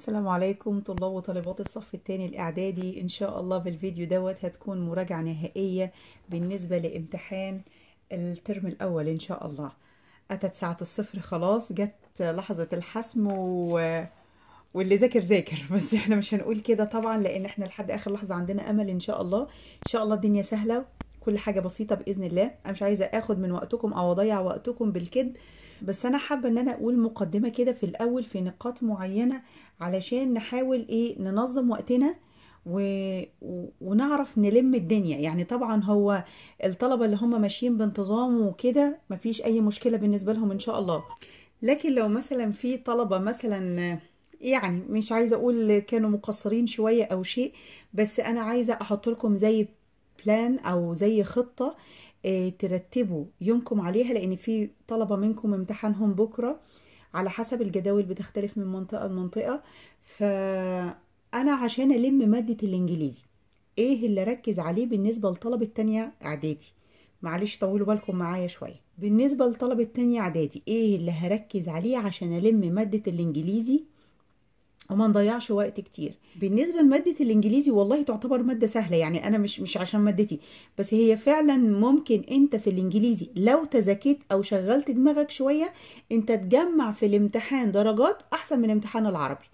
السلام عليكم طلاب وطالبات الصف الثاني الاعدادي ان شاء الله في الفيديو دوت هتكون مراجعه نهائيه بالنسبه لامتحان الترم الاول ان شاء الله اتت ساعه الصفر خلاص جت لحظه الحسم و... واللي ذاكر ذاكر بس احنا مش هنقول كده طبعا لان احنا لحد اخر لحظه عندنا امل ان شاء الله ان شاء الله الدنيا سهله كل حاجه بسيطه باذن الله انا مش عايزه اخد من وقتكم او اضيع وقتكم بالكذب بس انا حابه ان انا اقول مقدمه كده في الاول في نقاط معينه علشان نحاول ايه ننظم وقتنا و... ونعرف نلم الدنيا يعني طبعا هو الطلبه اللي هم ماشيين بانتظام وكده مفيش اي مشكله بالنسبه لهم ان شاء الله لكن لو مثلا في طلبه مثلا يعني مش عايزه اقول كانوا مقصرين شويه او شيء بس انا عايزه احط لكم زي بلان او زي خطه آه، ترتبوا يومكم عليها لان في طلبه منكم امتحانهم بكره على حسب الجداول بتختلف من منطقه لمنطقه فانا عشان الم ماده الانجليزي ايه اللي ركز عليه بالنسبه للطلبه الثانيه اعدادي معلش طولوا بالكم معايا شويه بالنسبه للطلبه الثانيه اعدادي ايه اللي هركز عليه عشان الم ماده الانجليزي وما نضيعش وقت كتير بالنسبه لماده الانجليزي والله تعتبر ماده سهله يعني انا مش مش عشان مادتي بس هي فعلا ممكن انت في الانجليزي لو تذاكيت او شغلت دماغك شويه انت تجمع في الامتحان درجات احسن من امتحان العربي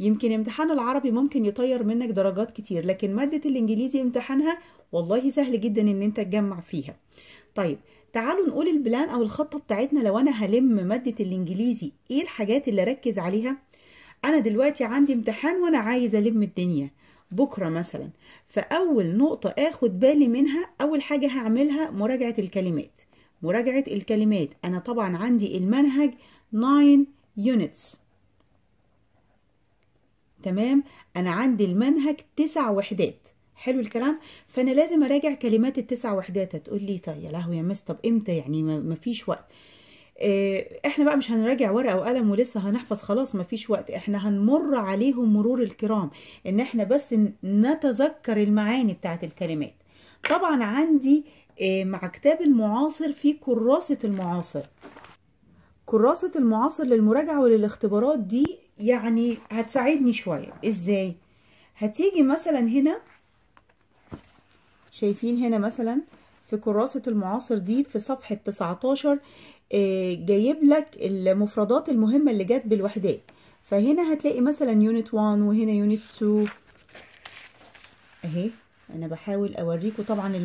يمكن امتحان العربي ممكن يطير منك درجات كتير لكن ماده الانجليزي امتحانها والله سهل جدا ان انت تجمع فيها طيب تعالوا نقول البلان او الخطه بتاعتنا لو انا هلم ماده الانجليزي ايه الحاجات اللي ركز عليها انا دلوقتي عندي امتحان وانا عايز الم الدنيا بكره مثلا فاول نقطه اخد بالي منها اول حاجه هعملها مراجعه الكلمات مراجعه الكلمات انا طبعا عندي المنهج 9 يونتس تمام انا عندي المنهج تسع وحدات حلو الكلام فانا لازم اراجع كلمات التسع وحدات هتقول لي طيب يا لهوي يا مس طب امتى يعني ما فيش وقت آه، احنا بقى مش هنراجع ورقه وقلم ولسه هنحفظ خلاص مفيش وقت احنا هنمر عليهم مرور الكرام ان احنا بس نتذكر المعاني بتاعه الكلمات طبعا عندي آه، مع كتاب المعاصر في كراسه المعاصر كراسه المعاصر للمراجعه وللاختبارات دي يعني هتساعدني شويه ازاي هتيجي مثلا هنا شايفين هنا مثلا في كراسة المعاصر دي في صفحة 19 آه، جايب لك المفردات المهمة اللي جت بالوحدات فهنا هتلاقي مثلا يونت 1 وهنا يونت 2 اهي انا بحاول اوريكم طبعا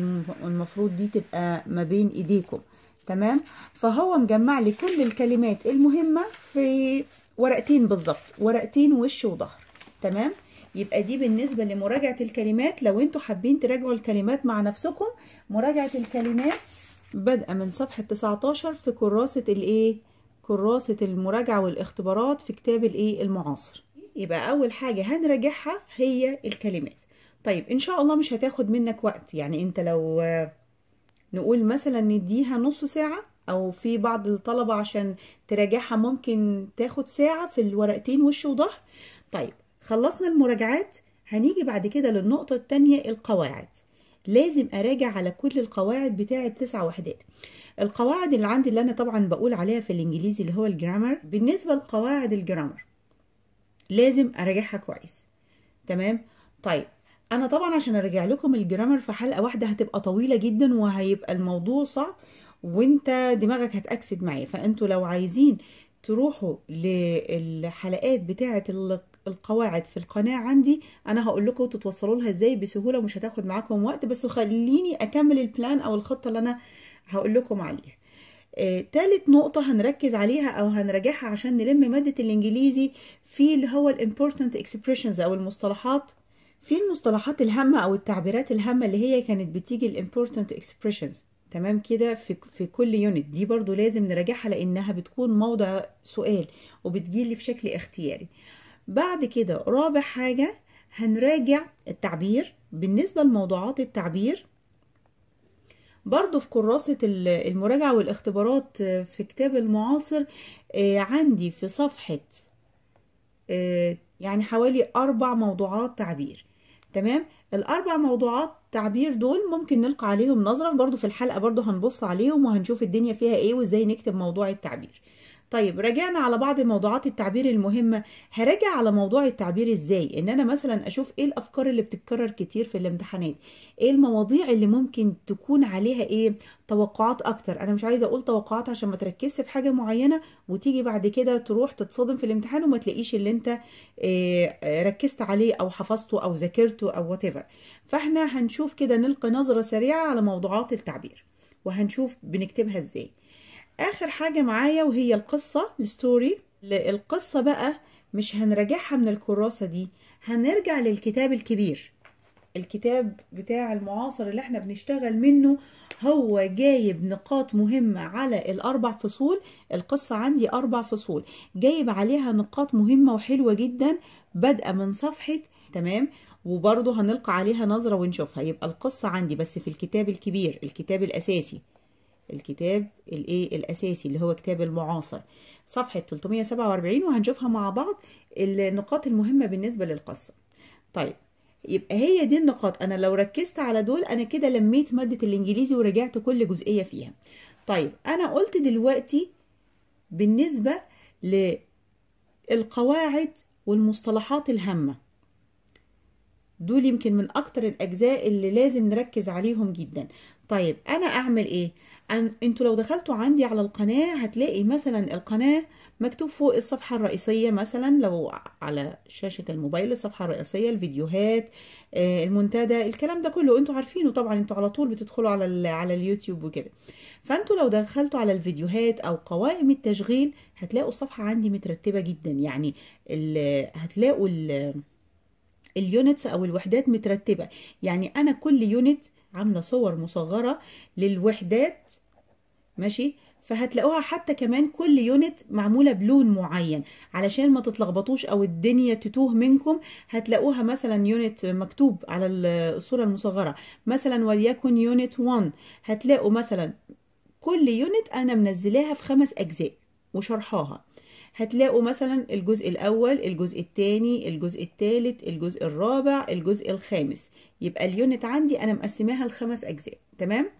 المفروض دي تبقى ما بين ايديكم تمام فهو مجمع لي كل الكلمات المهمة في ورقتين بالظبط ورقتين وش وظهر تمام يبقى دي بالنسبة لمراجعة الكلمات لو انتوا حابين تراجعوا الكلمات مع نفسكم مراجعة الكلمات بادئه من صفحه 19 في كراسه الايه كراسه المراجعه والاختبارات في كتاب الايه المعاصر يبقى اول حاجه هنراجعها هي الكلمات طيب ان شاء الله مش هتاخد منك وقت يعني انت لو نقول مثلا نديها نص ساعه او في بعض الطلبه عشان تراجعها ممكن تاخد ساعه في الورقتين وش وظهر طيب خلصنا المراجعات هنيجي بعد كده للنقطه التانية القواعد لازم اراجع على كل القواعد بتاعه تسع وحدات القواعد اللي عندي اللي انا طبعا بقول عليها في الانجليزي اللي هو الجرامر بالنسبه لقواعد الجرامر لازم اراجعها كويس تمام طيب انا طبعا عشان اراجع لكم الجرامر في حلقه واحده هتبقى طويله جدا وهيبقى الموضوع صعب وانت دماغك هتاكسد معايا فانتوا لو عايزين تروحوا للحلقات بتاعه القواعد في القناه عندي انا هقول لكم تتوصلوا لها ازاي بسهوله ومش هتاخد معاكم وقت بس خليني اكمل البلان او الخطه اللي انا هقول لكم عليها آه، تالت نقطة هنركز عليها أو هنراجعها عشان نلم مادة الإنجليزي في اللي هو الامبورتنت expressions أو المصطلحات في المصطلحات الهامة أو التعبيرات الهامة اللي هي كانت بتيجي الامبورتنت expressions تمام كده في في كل يونت دي برضو لازم نراجعها لانها بتكون موضع سؤال وبتجيلي في شكل اختياري بعد كده رابع حاجة هنراجع التعبير بالنسبة لموضوعات التعبير برضو في كراسة المراجعة والاختبارات آه، في كتاب المعاصر آه، عندي في صفحة آه، يعني حوالي أربع موضوعات تعبير تمام الأربع موضوعات تعبير دول ممكن نلقى عليهم نظرة برضو في الحلقة برضو هنبص عليهم وهنشوف الدنيا فيها ايه وازاي نكتب موضوع التعبير طيب راجعنا على بعض موضوعات التعبير المهمة هراجع على موضوع التعبير ازاي ان انا مثلا اشوف ايه الافكار اللي بتتكرر كتير في الامتحانات ايه المواضيع اللي ممكن تكون عليها ايه توقعات اكتر انا مش عايزه اقول توقعات عشان ما تركزش في حاجه معينه وتيجي بعد كده تروح تتصدم في الامتحان وما تلاقيش اللي انت آه، آه، ركزت عليه او حفظته او ذاكرته او وات فاحنا هنشوف كده نلقي نظره سريعه على موضوعات التعبير وهنشوف بنكتبها ازاي اخر حاجه معايا وهي القصه الستوري القصه بقى مش هنراجعها من الكراسه دي هنرجع للكتاب الكبير الكتاب بتاع المعاصر اللي احنا بنشتغل منه هو جايب نقاط مهمة على الأربع فصول القصة عندي أربع فصول جايب عليها نقاط مهمة وحلوة جدا بادئة من صفحة تمام وبرضه هنلقى عليها نظرة ونشوفها يبقى القصة عندي بس في الكتاب الكبير الكتاب الأساسي الكتاب الايه الاساسي اللي هو كتاب المعاصر صفحه 347 وهنشوفها مع بعض النقاط المهمه بالنسبه للقصه طيب يبقى هي دي النقاط انا لو ركزت على دول انا كده لميت ماده الانجليزي ورجعت كل جزئيه فيها طيب انا قلت دلوقتي بالنسبه للقواعد والمصطلحات الهامه دول يمكن من اكتر الاجزاء اللي لازم نركز عليهم جدا طيب انا اعمل ايه انتوا لو دخلتوا عندي على القناة هتلاقي مثلا القناة مكتوب فوق الصفحة الرئيسية مثلا لو على شاشة الموبايل الصفحة الرئيسية الفيديوهات آه، المنتدى الكلام ده كله انتوا عارفينه طبعا انتوا على طول بتدخلوا على على اليوتيوب وكده فانتوا لو دخلتوا على الفيديوهات او قوائم التشغيل هتلاقوا الصفحة عندي مترتبة جدا يعني الـ هتلاقوا اليونتس او الوحدات مترتبه يعني انا كل يونت عامله صور مصغره للوحدات ماشي فهتلاقوها حتى كمان كل يونت معموله بلون معين علشان ما تتلخبطوش او الدنيا تتوه منكم هتلاقوها مثلا يونت مكتوب على الصوره المصغره مثلا وليكن يونت 1 هتلاقوا مثلا كل يونت انا منزلاها في خمس اجزاء وشرحاها هتلاقوا مثلا الجزء الأول الجزء الثاني الجزء الثالث الجزء الرابع الجزء الخامس يبقى اليونت عندي أنا مقسماها لخمس أجزاء تمام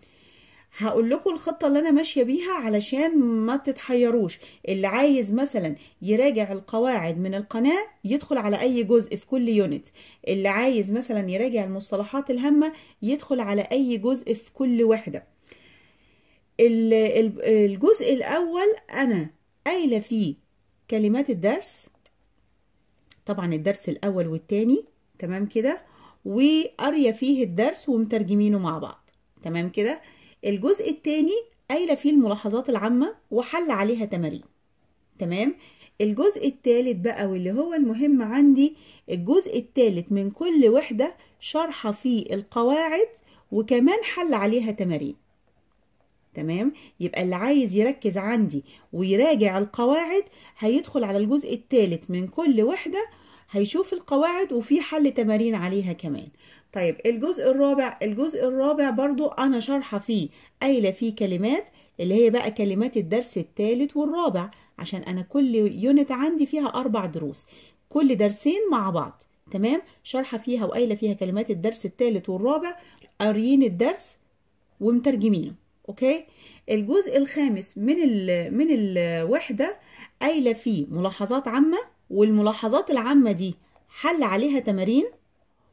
هقول لكم الخطة اللي أنا ماشية بيها علشان ما تتحيروش اللي عايز مثلا يراجع القواعد من القناة يدخل على أي جزء في كل يونت اللي عايز مثلا يراجع المصطلحات الهامة يدخل على أي جزء في كل وحدة الجزء الأول أنا قايلة فيه كلمات الدرس طبعا الدرس الأول والتاني تمام كده وقارية فيه الدرس ومترجمينه مع بعض تمام كده الجزء التاني قايلة فيه الملاحظات العامة وحل عليها تمارين تمام الجزء الثالث بقى واللي هو المهم عندي الجزء الثالث من كل وحدة شارحة فيه القواعد وكمان حل عليها تمارين تمام يبقى اللي عايز يركز عندي ويراجع القواعد هيدخل على الجزء الثالث من كل وحده هيشوف القواعد وفي حل تمارين عليها كمان طيب الجزء الرابع الجزء الرابع برضو انا شارحه فيه قايله فيه كلمات اللي هي بقى كلمات الدرس الثالث والرابع عشان انا كل يونت عندي فيها اربع دروس كل درسين مع بعض تمام شارحه فيها وقايله فيها كلمات الدرس الثالث والرابع قاريين الدرس ومترجمينه اوكي الجزء الخامس من الـ من الوحده قايله فيه ملاحظات عامه والملاحظات العامه دي حل عليها تمارين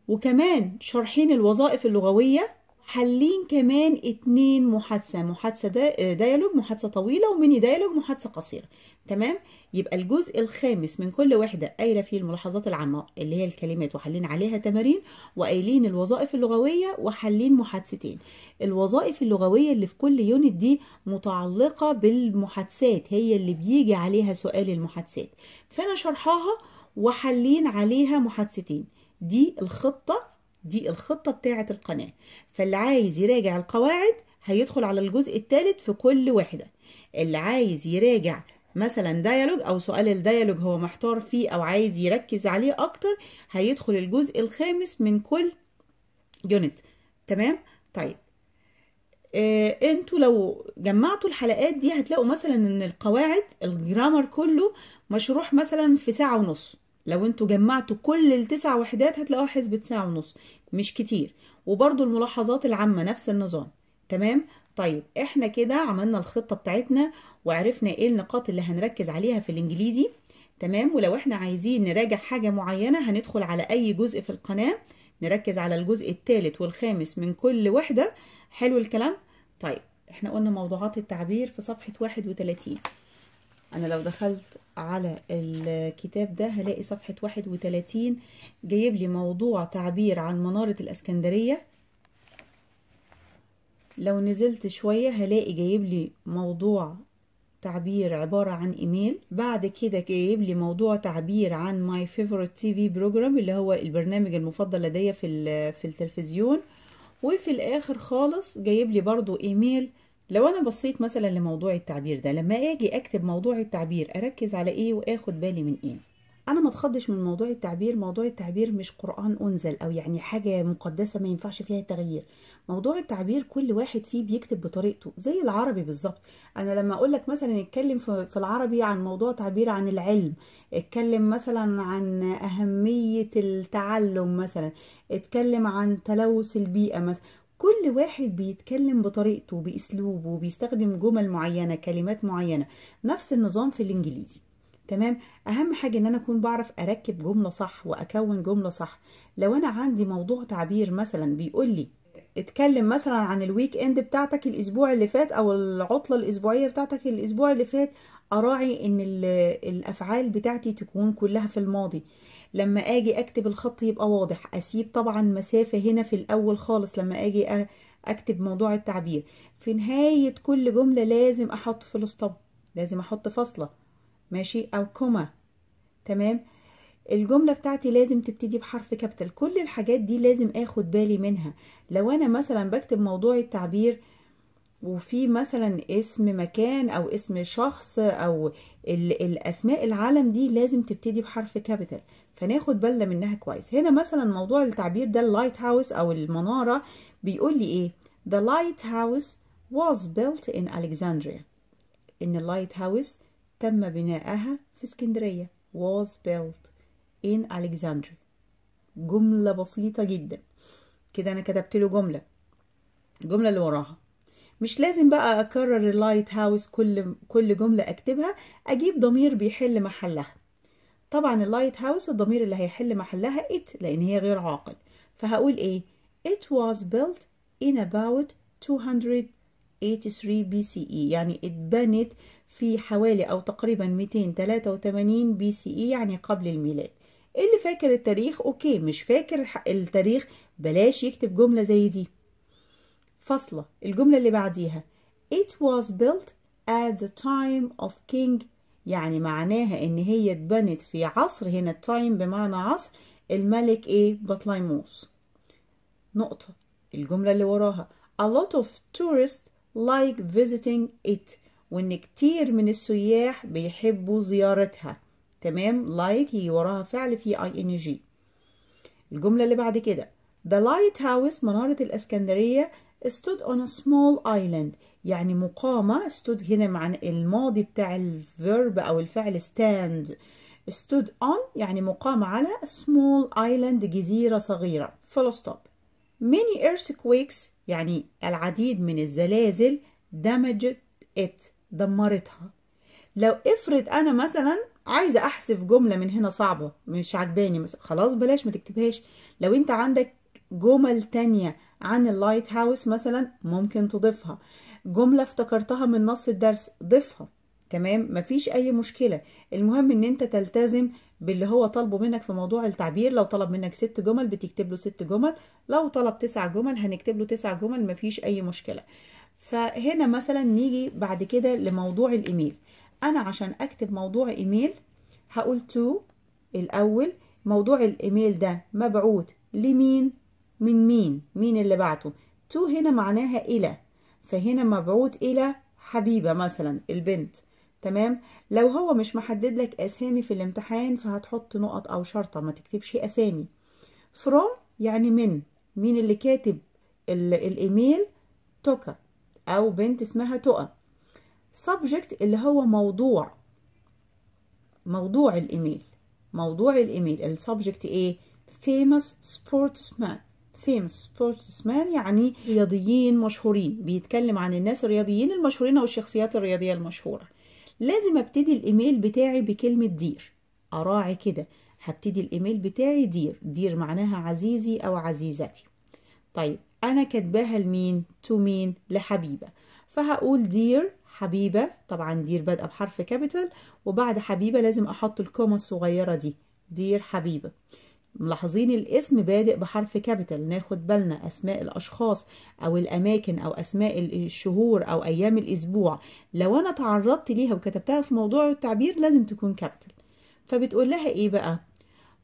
وكمان شارحين الوظائف اللغويه حالين كمان اتنين محادثة محادثة ديالوج محادثة طويلة وميني ديالوج محادثة قصيرة تمام يبقى الجزء الخامس من كل وحدة قايلة فيه الملاحظات العامة اللي هي الكلمات وحلين عليها تمارين وقايلين الوظائف اللغوية وحلين محادثتين الوظائف اللغوية اللي في كل يونت دي متعلقة بالمحادثات هي اللي بيجي عليها سؤال المحادثات فأنا شرحاها وحلين عليها محادثتين دي الخطة دي الخطة بتاعة القناة فاللي عايز يراجع القواعد هيدخل على الجزء الثالث في كل وحده اللي عايز يراجع مثلا ديالوج او سؤال الديالوج هو محتار فيه او عايز يركز عليه اكتر هيدخل الجزء الخامس من كل يونت تمام طيب إيه انتوا لو جمعتوا الحلقات دي هتلاقوا مثلا ان القواعد الجرامر كله مشروح مثلا في ساعه ونص لو انتوا جمعتوا كل التسع وحدات هتلاقوها حسبة ساعة ونص مش كتير وبرضو الملاحظات العامة نفس النظام تمام طيب احنا كده عملنا الخطة بتاعتنا وعرفنا ايه النقاط اللي هنركز عليها في الانجليزي تمام ولو احنا عايزين نراجع حاجة معينة هندخل على اي جزء في القناة نركز على الجزء الثالث والخامس من كل وحدة حلو الكلام طيب احنا قلنا موضوعات التعبير في صفحة 31 انا لو دخلت على الكتاب ده هلاقي صفحة 31 جايب لي موضوع تعبير عن منارة الاسكندرية لو نزلت شوية هلاقي جايب لي موضوع تعبير عبارة عن ايميل بعد كده جايب لي موضوع تعبير عن my favorite TV program اللي هو البرنامج المفضل لدي في, في التلفزيون وفي الاخر خالص جايب لي برضو ايميل لو انا بصيت مثلا لموضوع التعبير ده لما اجي اكتب موضوع التعبير اركز على ايه واخد بالي من ايه انا ما اتخضش من موضوع التعبير موضوع التعبير مش قران انزل او يعني حاجه مقدسه ما ينفعش فيها تغيير موضوع التعبير كل واحد فيه بيكتب بطريقته زي العربي بالظبط انا لما اقول لك مثلا اتكلم في العربي عن موضوع تعبير عن العلم اتكلم مثلا عن اهميه التعلم مثلا اتكلم عن تلوث البيئه مثلا كل واحد بيتكلم بطريقته باسلوبه بيستخدم جمل معينه كلمات معينه نفس النظام في الانجليزي تمام اهم حاجه ان انا اكون بعرف اركب جمله صح واكون جمله صح لو انا عندي موضوع تعبير مثلا بيقول لي اتكلم مثلا عن الويك اند بتاعتك الاسبوع اللي فات او العطله الاسبوعيه بتاعتك الاسبوع اللي فات اراعي ان الافعال بتاعتي تكون كلها في الماضي لما اجي اكتب الخط يبقى واضح اسيب طبعا مسافة هنا في الاول خالص لما اجي اكتب موضوع التعبير في نهاية كل جملة لازم احط فلسطب لازم احط فاصلة ماشي او كوما تمام الجملة بتاعتي لازم تبتدي بحرف كابيتال كل الحاجات دي لازم اخد بالي منها لو انا مثلا بكتب موضوع التعبير وفي مثلا اسم مكان او اسم شخص او الاسماء العالم دي لازم تبتدي بحرف كابيتال فناخد بالنا منها كويس هنا مثلا موضوع التعبير ده اللايت هاوس او المناره بيقول لي ايه the lighthouse was built in Alexandria ان اللايت هاوس تم بنائها في اسكندريه was built in Alexandria جمله بسيطه جدا كده انا كتبت له جمله الجمله اللي وراها مش لازم بقى اكرر اللايت هاوس كل كل جمله اكتبها اجيب ضمير بيحل محلها طبعا اللايت هاوس الضمير اللي هيحل محلها it لان هي غير عاقل فهقول ايه it was built in about 283 BCE يعني اتبنت في حوالي او تقريبا 283 BCE يعني قبل الميلاد اللي فاكر التاريخ اوكي مش فاكر التاريخ بلاش يكتب جملة زي دي فاصلة الجملة اللي بعديها it was built at the time of king يعني معناها ان هي اتبنت في عصر هنا التايم بمعنى عصر الملك ايه بطليموس نقطة الجملة اللي وراها a lot of tourists like visiting it وان كتير من السياح بيحبوا زيارتها تمام like هي وراها فعل في اي ان جي الجملة اللي بعد كده the lighthouse منارة الاسكندرية stood on a small island يعني مقامة stood هنا مع الماضي بتاع الفيرب أو الفعل stand stood on يعني مقام على small island جزيرة صغيرة full stop many earthquakes يعني العديد من الزلازل damaged it دمرتها لو افرض أنا مثلا عايزة أحذف جملة من هنا صعبة مش عجباني مثلا خلاص بلاش ما تكتبهاش لو أنت عندك جمل تانية عن اللايت هاوس مثلا ممكن تضيفها جملة افتكرتها من نص الدرس ضيفها تمام مفيش اي مشكلة المهم ان انت تلتزم باللي هو طالبه منك في موضوع التعبير لو طلب منك ست جمل بتكتب له ست جمل لو طلب تسع جمل هنكتب له تسع جمل مفيش اي مشكلة فهنا مثلا نيجي بعد كده لموضوع الايميل انا عشان اكتب موضوع ايميل هقول تو الاول موضوع الايميل ده مبعوت لمين من مين مين اللي بعته تو هنا معناها الى فهنا مبعوث إلى حبيبة مثلا البنت تمام لو هو مش محدد لك أسامي في الامتحان فهتحط نقط أو شرطة ما تكتبش أسامي from يعني من مين اللي كاتب الإيميل توكا أو بنت اسمها توكا subject اللي هو موضوع موضوع الإيميل موضوع الإيميل السبجكت إيه famous sportsman فيمس سبورتس مان يعني رياضيين مشهورين بيتكلم عن الناس الرياضيين المشهورين او الشخصيات الرياضيه المشهوره لازم ابتدي الايميل بتاعي بكلمه دير اراعي كده هبتدي الايميل بتاعي دير دير معناها عزيزي او عزيزتي طيب انا كاتباها لمين تو مين لحبيبه فهقول دير حبيبه طبعا دير بادئه بحرف كابيتال وبعد حبيبه لازم احط الكومه الصغيره دي دير حبيبه ملاحظين الاسم بادئ بحرف كابيتال ناخد بالنا اسماء الاشخاص او الاماكن او اسماء الشهور او ايام الاسبوع لو انا تعرضت ليها وكتبتها في موضوع التعبير لازم تكون كابيتال فبتقول لها ايه بقى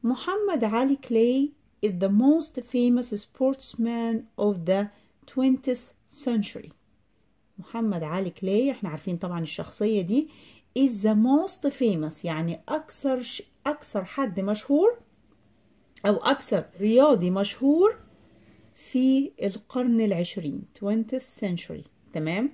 محمد علي كلاي is the most famous sportsman of the 20th century محمد علي كلاي احنا عارفين طبعا الشخصية دي is the most famous يعني أكثر أكثر حد مشهور أو أكثر رياضي مشهور في القرن العشرين 20th century تمام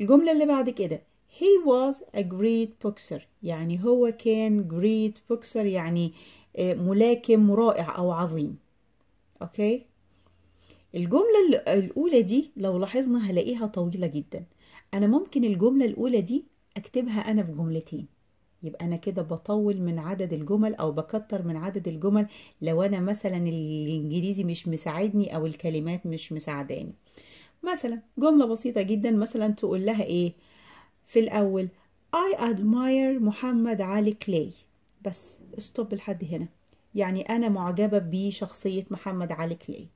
الجملة اللي بعد كده إيه he was a great boxer يعني هو كان great boxer يعني آه، ملاكم رائع أو عظيم أوكي الجملة الأولى دي لو لاحظنا هلاقيها طويلة جدا أنا ممكن الجملة الأولى دي أكتبها أنا في جملتين يبقى انا كده بطول من عدد الجمل او بكتر من عدد الجمل لو انا مثلا الانجليزي مش مساعدني او الكلمات مش مساعداني مثلا جملة بسيطة جدا مثلا تقول لها ايه في الاول I admire محمد علي كلاي بس استوب لحد هنا يعني انا معجبة بشخصية محمد علي كلاي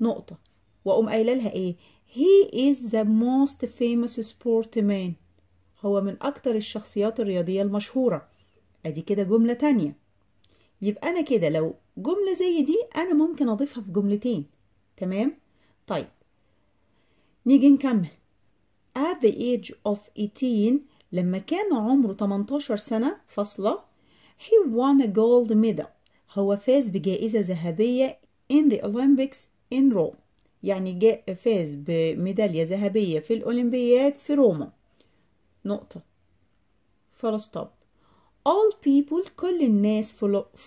نقطة واقوم قايله لها ايه he is the most famous sportman هو من أكتر الشخصيات الرياضية المشهورة أدي كده جملة تانية يبقى أنا كده لو جملة زي دي أنا ممكن أضيفها في جملتين تمام؟ طيب نيجي نكمل at the age of 18 لما كان عمره 18 سنة فاصلة he won a gold medal هو فاز بجائزة ذهبية in the Olympics in Rome يعني فاز بميدالية ذهبية في الأولمبياد في روما نقطة full stop all people كل الناس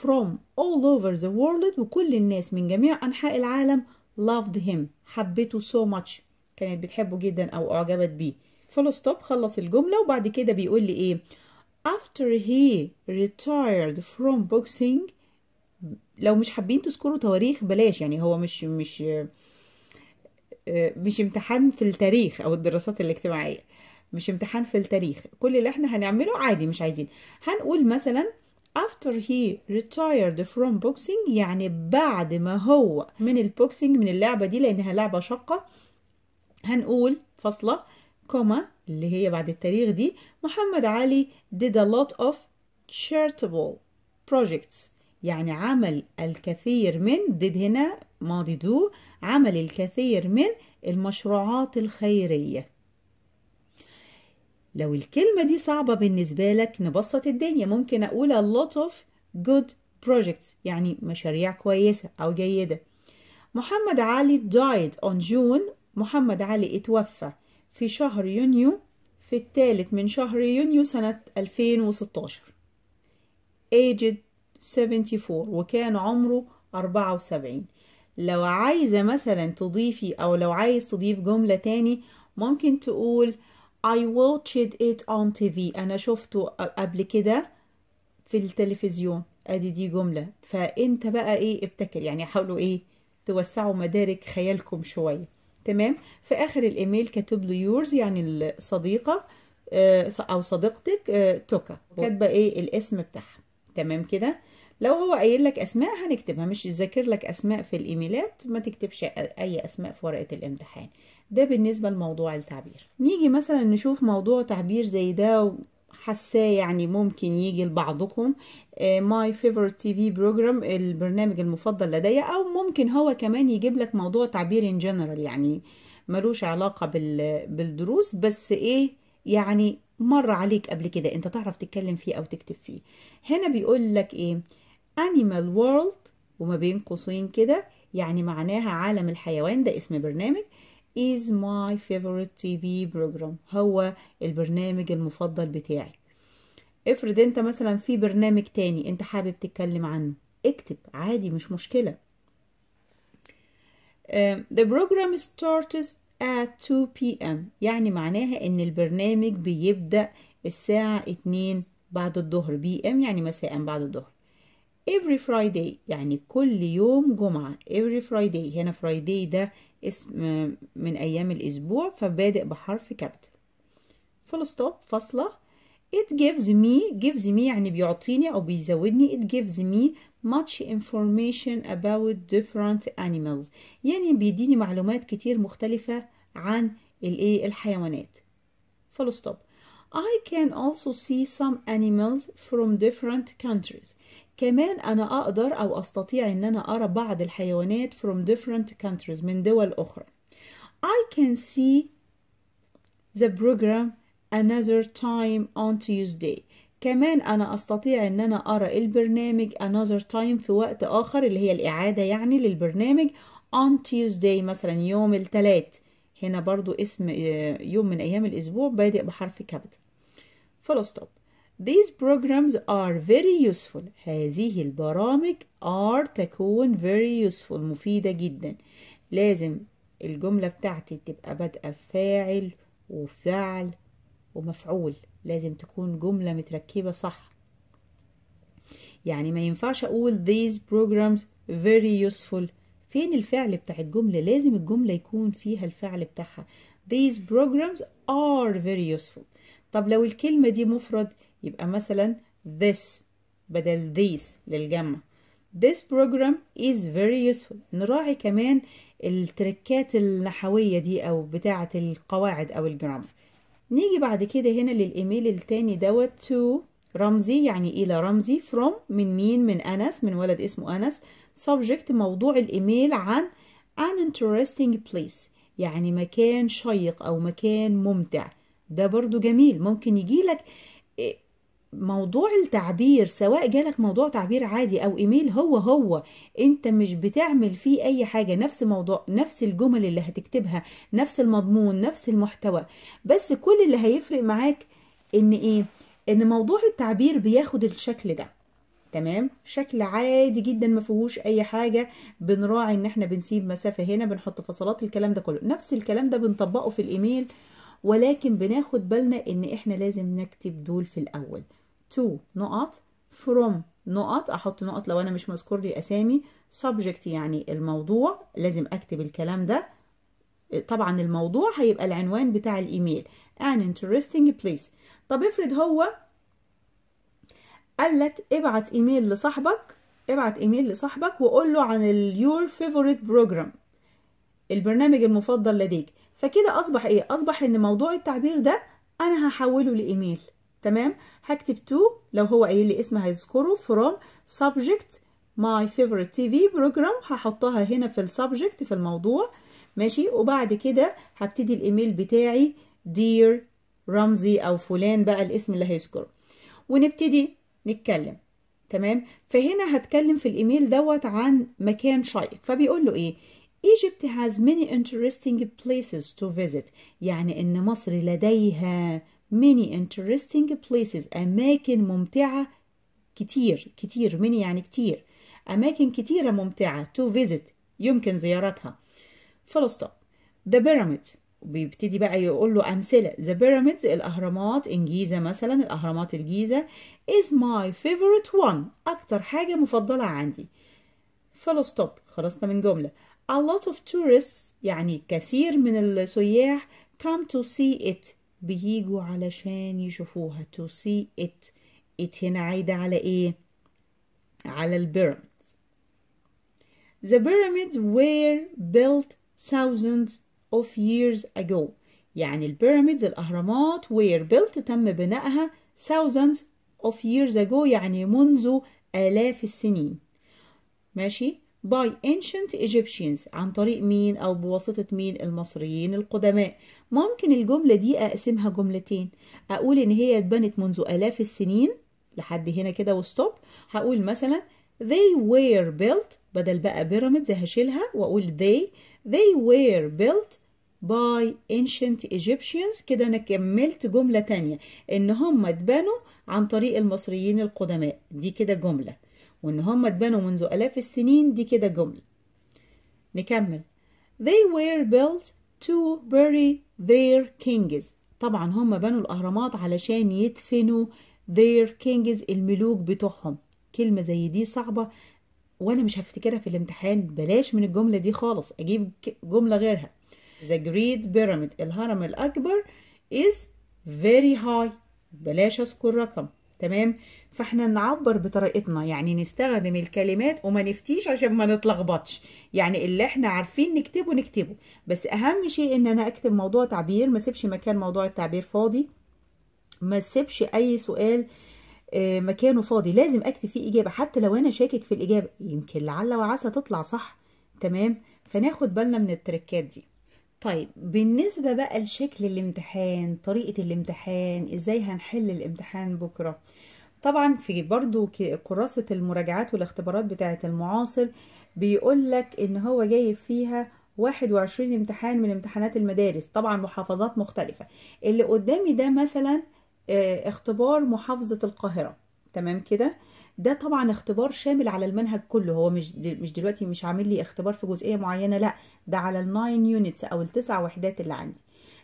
from all over the world وكل الناس من جميع أنحاء العالم loved him حبته so much كانت بتحبه جدا أو أعجبت بيه full stop خلص الجملة وبعد كده بيقول لي إيه after he retired from boxing لو مش حابين تذكروا تواريخ بلاش يعني هو مش مش آه، مش امتحان في التاريخ أو الدراسات الاجتماعية مش امتحان في التاريخ كل اللي احنا هنعمله عادي مش عايزين هنقول مثلا after he retired from boxing يعني بعد ما هو من البوكسينج من اللعبة دي لأنها لعبة شاقة هنقول فاصلة كوما اللي هي بعد التاريخ دي محمد علي did a lot of charitable projects يعني عمل الكثير من did هنا ماضي دو عمل الكثير من المشروعات الخيريه لو الكلمة دي صعبة بالنسبة لك نبسط الدنيا ممكن أقول a lot of good projects يعني مشاريع كويسة أو جيدة محمد علي died on June محمد علي اتوفى في شهر يونيو في الثالث من شهر يونيو سنة 2016 aged 74 وكان عمره 74 لو عايزة مثلا تضيفي أو لو عايز تضيف جملة تاني ممكن تقول I watched it on TV أنا شفته قبل كده في التلفزيون ادي دي جملة فانت بقى ايه ابتكر يعني حاولوا ايه توسعوا مدارك خيالكم شوية تمام في اخر الايميل كاتب له يورز يعني الصديقة آه، او صديقتك آه، توكا كاتبة ايه الاسم بتاعها تمام كده لو هو قايل لك اسماء هنكتبها مش يذاكر لك اسماء في الايميلات ما تكتبش اي اسماء في ورقة الامتحان ده بالنسبة لموضوع التعبير نيجي مثلا نشوف موضوع تعبير زي ده حاساه يعني ممكن يجي لبعضكم ماي آه، favorite تي في بروجرام البرنامج المفضل لدي او ممكن هو كمان يجيب لك موضوع تعبير ان جنرال يعني ملوش علاقة بالدروس بس ايه يعني مر عليك قبل كده انت تعرف تتكلم فيه او تكتب فيه هنا بيقول لك ايه animal world وما بين قوسين كده يعني معناها عالم الحيوان ده اسم برنامج is my favorite TV program هو البرنامج المفضل بتاعي افرض انت مثلا في برنامج تاني انت حابب تتكلم عنه اكتب عادي مش مشكلة um, the program starts at 2 p.m. يعني معناها ان البرنامج بيبدأ الساعة 2 بعد الظهر بي ام يعني مساء بعد الظهر every Friday يعني كل يوم جمعة every Friday هنا Friday ده اسم من أيام الأسبوع فبادئ بحرف كابيتال فول ستوب فاصلة it gives me gives me يعني بيعطيني أو بيزودني it gives me much information about different animals يعني بيديني معلومات كتير مختلفة عن الإيه الحيوانات فول ستوب I can also see some animals from different countries كمان أنا أقدر أو أستطيع إن أنا أرى بعض الحيوانات from different countries من دول أخرى I can see the program another time on Tuesday كمان أنا أستطيع إن أنا أرى البرنامج another time في وقت آخر اللي هي الإعادة يعني للبرنامج on Tuesday مثلا يوم الثلاث هنا برضو اسم آه، يوم من أيام الأسبوع بادئ بحرف كابيتال فلو ستوب These programs are very useful. هذه البرامج are تكون very useful مفيدة جدا. لازم الجملة بتاعتي تبقى بادئة بفاعل وفعل ومفعول. لازم تكون جملة متركبة صح. يعني ما ينفعش أقول these programs very useful. فين الفعل بتاع الجملة؟ لازم الجملة يكون فيها الفعل بتاعها. These programs are very useful. طب لو الكلمة دي مفرد يبقى مثلا this بدل this للجمع this program is very useful نراعي كمان التركات النحوية دي أو بتاعة القواعد أو الجرامر نيجي بعد كده هنا للإيميل التاني دوت to رمزي يعني إلى رمزي from من مين من أنس من ولد اسمه أنس subject موضوع الإيميل عن an interesting place يعني مكان شيق أو مكان ممتع ده برضو جميل ممكن يجيلك موضوع التعبير سواء جالك موضوع تعبير عادي او ايميل هو هو انت مش بتعمل فيه اي حاجه نفس موضوع نفس الجمل اللي هتكتبها نفس المضمون نفس المحتوى بس كل اللي هيفرق معاك ان ايه ان موضوع التعبير بياخد الشكل ده تمام شكل عادي جدا ما فيهوش اي حاجه بنراعي ان احنا بنسيب مسافه هنا بنحط فصلات الكلام ده كله نفس الكلام ده بنطبقه في الايميل ولكن بناخد بالنا ان احنا لازم نكتب دول في الاول to نقط from نقط احط نقط لو انا مش مذكور لي اسامي subject يعني الموضوع لازم اكتب الكلام ده طبعا الموضوع هيبقى العنوان بتاع الايميل an interesting place طب افرض هو قال لك ابعت ايميل لصاحبك ابعت ايميل لصاحبك وقول له عن your favorite program البرنامج المفضل لديك فكده اصبح ايه اصبح ان موضوع التعبير ده انا هحوله لايميل تمام هكتب تو لو هو قايل لي اسم هيذكره فروم سبجكت ماي فيفورت تي في بروجرام هحطها هنا في السبجكت في الموضوع ماشي وبعد كده هبتدي الايميل بتاعي دير رمزي او فلان بقى الاسم اللي هيذكره ونبتدي نتكلم تمام فهنا هتكلم في الايميل دوت عن مكان شيق فبيقول له ايه Egypt has many interesting places to visit يعني ان مصر لديها many interesting places أماكن ممتعة كتير كتير many يعني كتير أماكن كتيرة ممتعة to visit يمكن زيارتها full stop the pyramids بيبتدي بقى يقول له أمثلة the pyramids الأهرامات الجيزة مثلا الأهرامات الجيزة is my favorite one أكتر حاجة مفضلة عندي full stop خلصنا من جملة a lot of tourists يعني كثير من السياح come to see it بيجوا علشان يشوفوها to see it it هنا عايدة على ايه على البيراميد The pyramids were built thousands of years ago يعني البيراميدز الأهرامات were built تم بنائها thousands of years ago يعني منذ آلاف السنين ماشي by ancient Egyptians عن طريق مين أو بواسطة مين المصريين القدماء ممكن الجملة دي أقسمها جملتين أقول إن هي اتبنت منذ آلاف السنين لحد هنا كده وستوب هقول مثلا they were built بدل بقى بيراميدز هشيلها وأقول they they were built by ancient Egyptians كده أنا كملت جملة تانية إن هم اتبنوا عن طريق المصريين القدماء دي كده جملة وإن هم اتبنوا منذ آلاف السنين دي كده جملة نكمل They were built to bury their kings طبعا هم بنوا الأهرامات علشان يدفنوا their kings الملوك بتوعهم كلمة زي دي صعبة وأنا مش هفتكرها في الامتحان بلاش من الجملة دي خالص أجيب جملة غيرها The Great Pyramid الهرم الأكبر is very high بلاش أذكر رقم تمام فاحنا نعبر بطريقتنا يعني نستخدم الكلمات وما نفتيش عشان ما نتلخبطش يعني اللي احنا عارفين نكتبه نكتبه بس اهم شيء ان انا اكتب موضوع تعبير ما سيبش مكان موضوع التعبير فاضي ما سيبش اي سؤال آه، مكانه فاضي لازم اكتب فيه اجابه حتى لو انا شاكك في الاجابه يمكن لعل وعسى تطلع صح تمام فناخد بالنا من التركات دي طيب بالنسبة بقى لشكل الامتحان طريقة الامتحان ازاي هنحل الامتحان بكرة طبعا في برضو كراسة المراجعات والاختبارات بتاعة المعاصر بيقول لك ان هو جايب فيها 21 امتحان من امتحانات المدارس طبعا محافظات مختلفة اللي قدامي ده مثلا آه، اختبار محافظة القاهرة تمام كده ده طبعا اختبار شامل على المنهج كله هو مش مش دلوقتي مش عامل لي اختبار في جزئيه معينه لا ده على الناين يونتس او التسع وحدات اللي عندي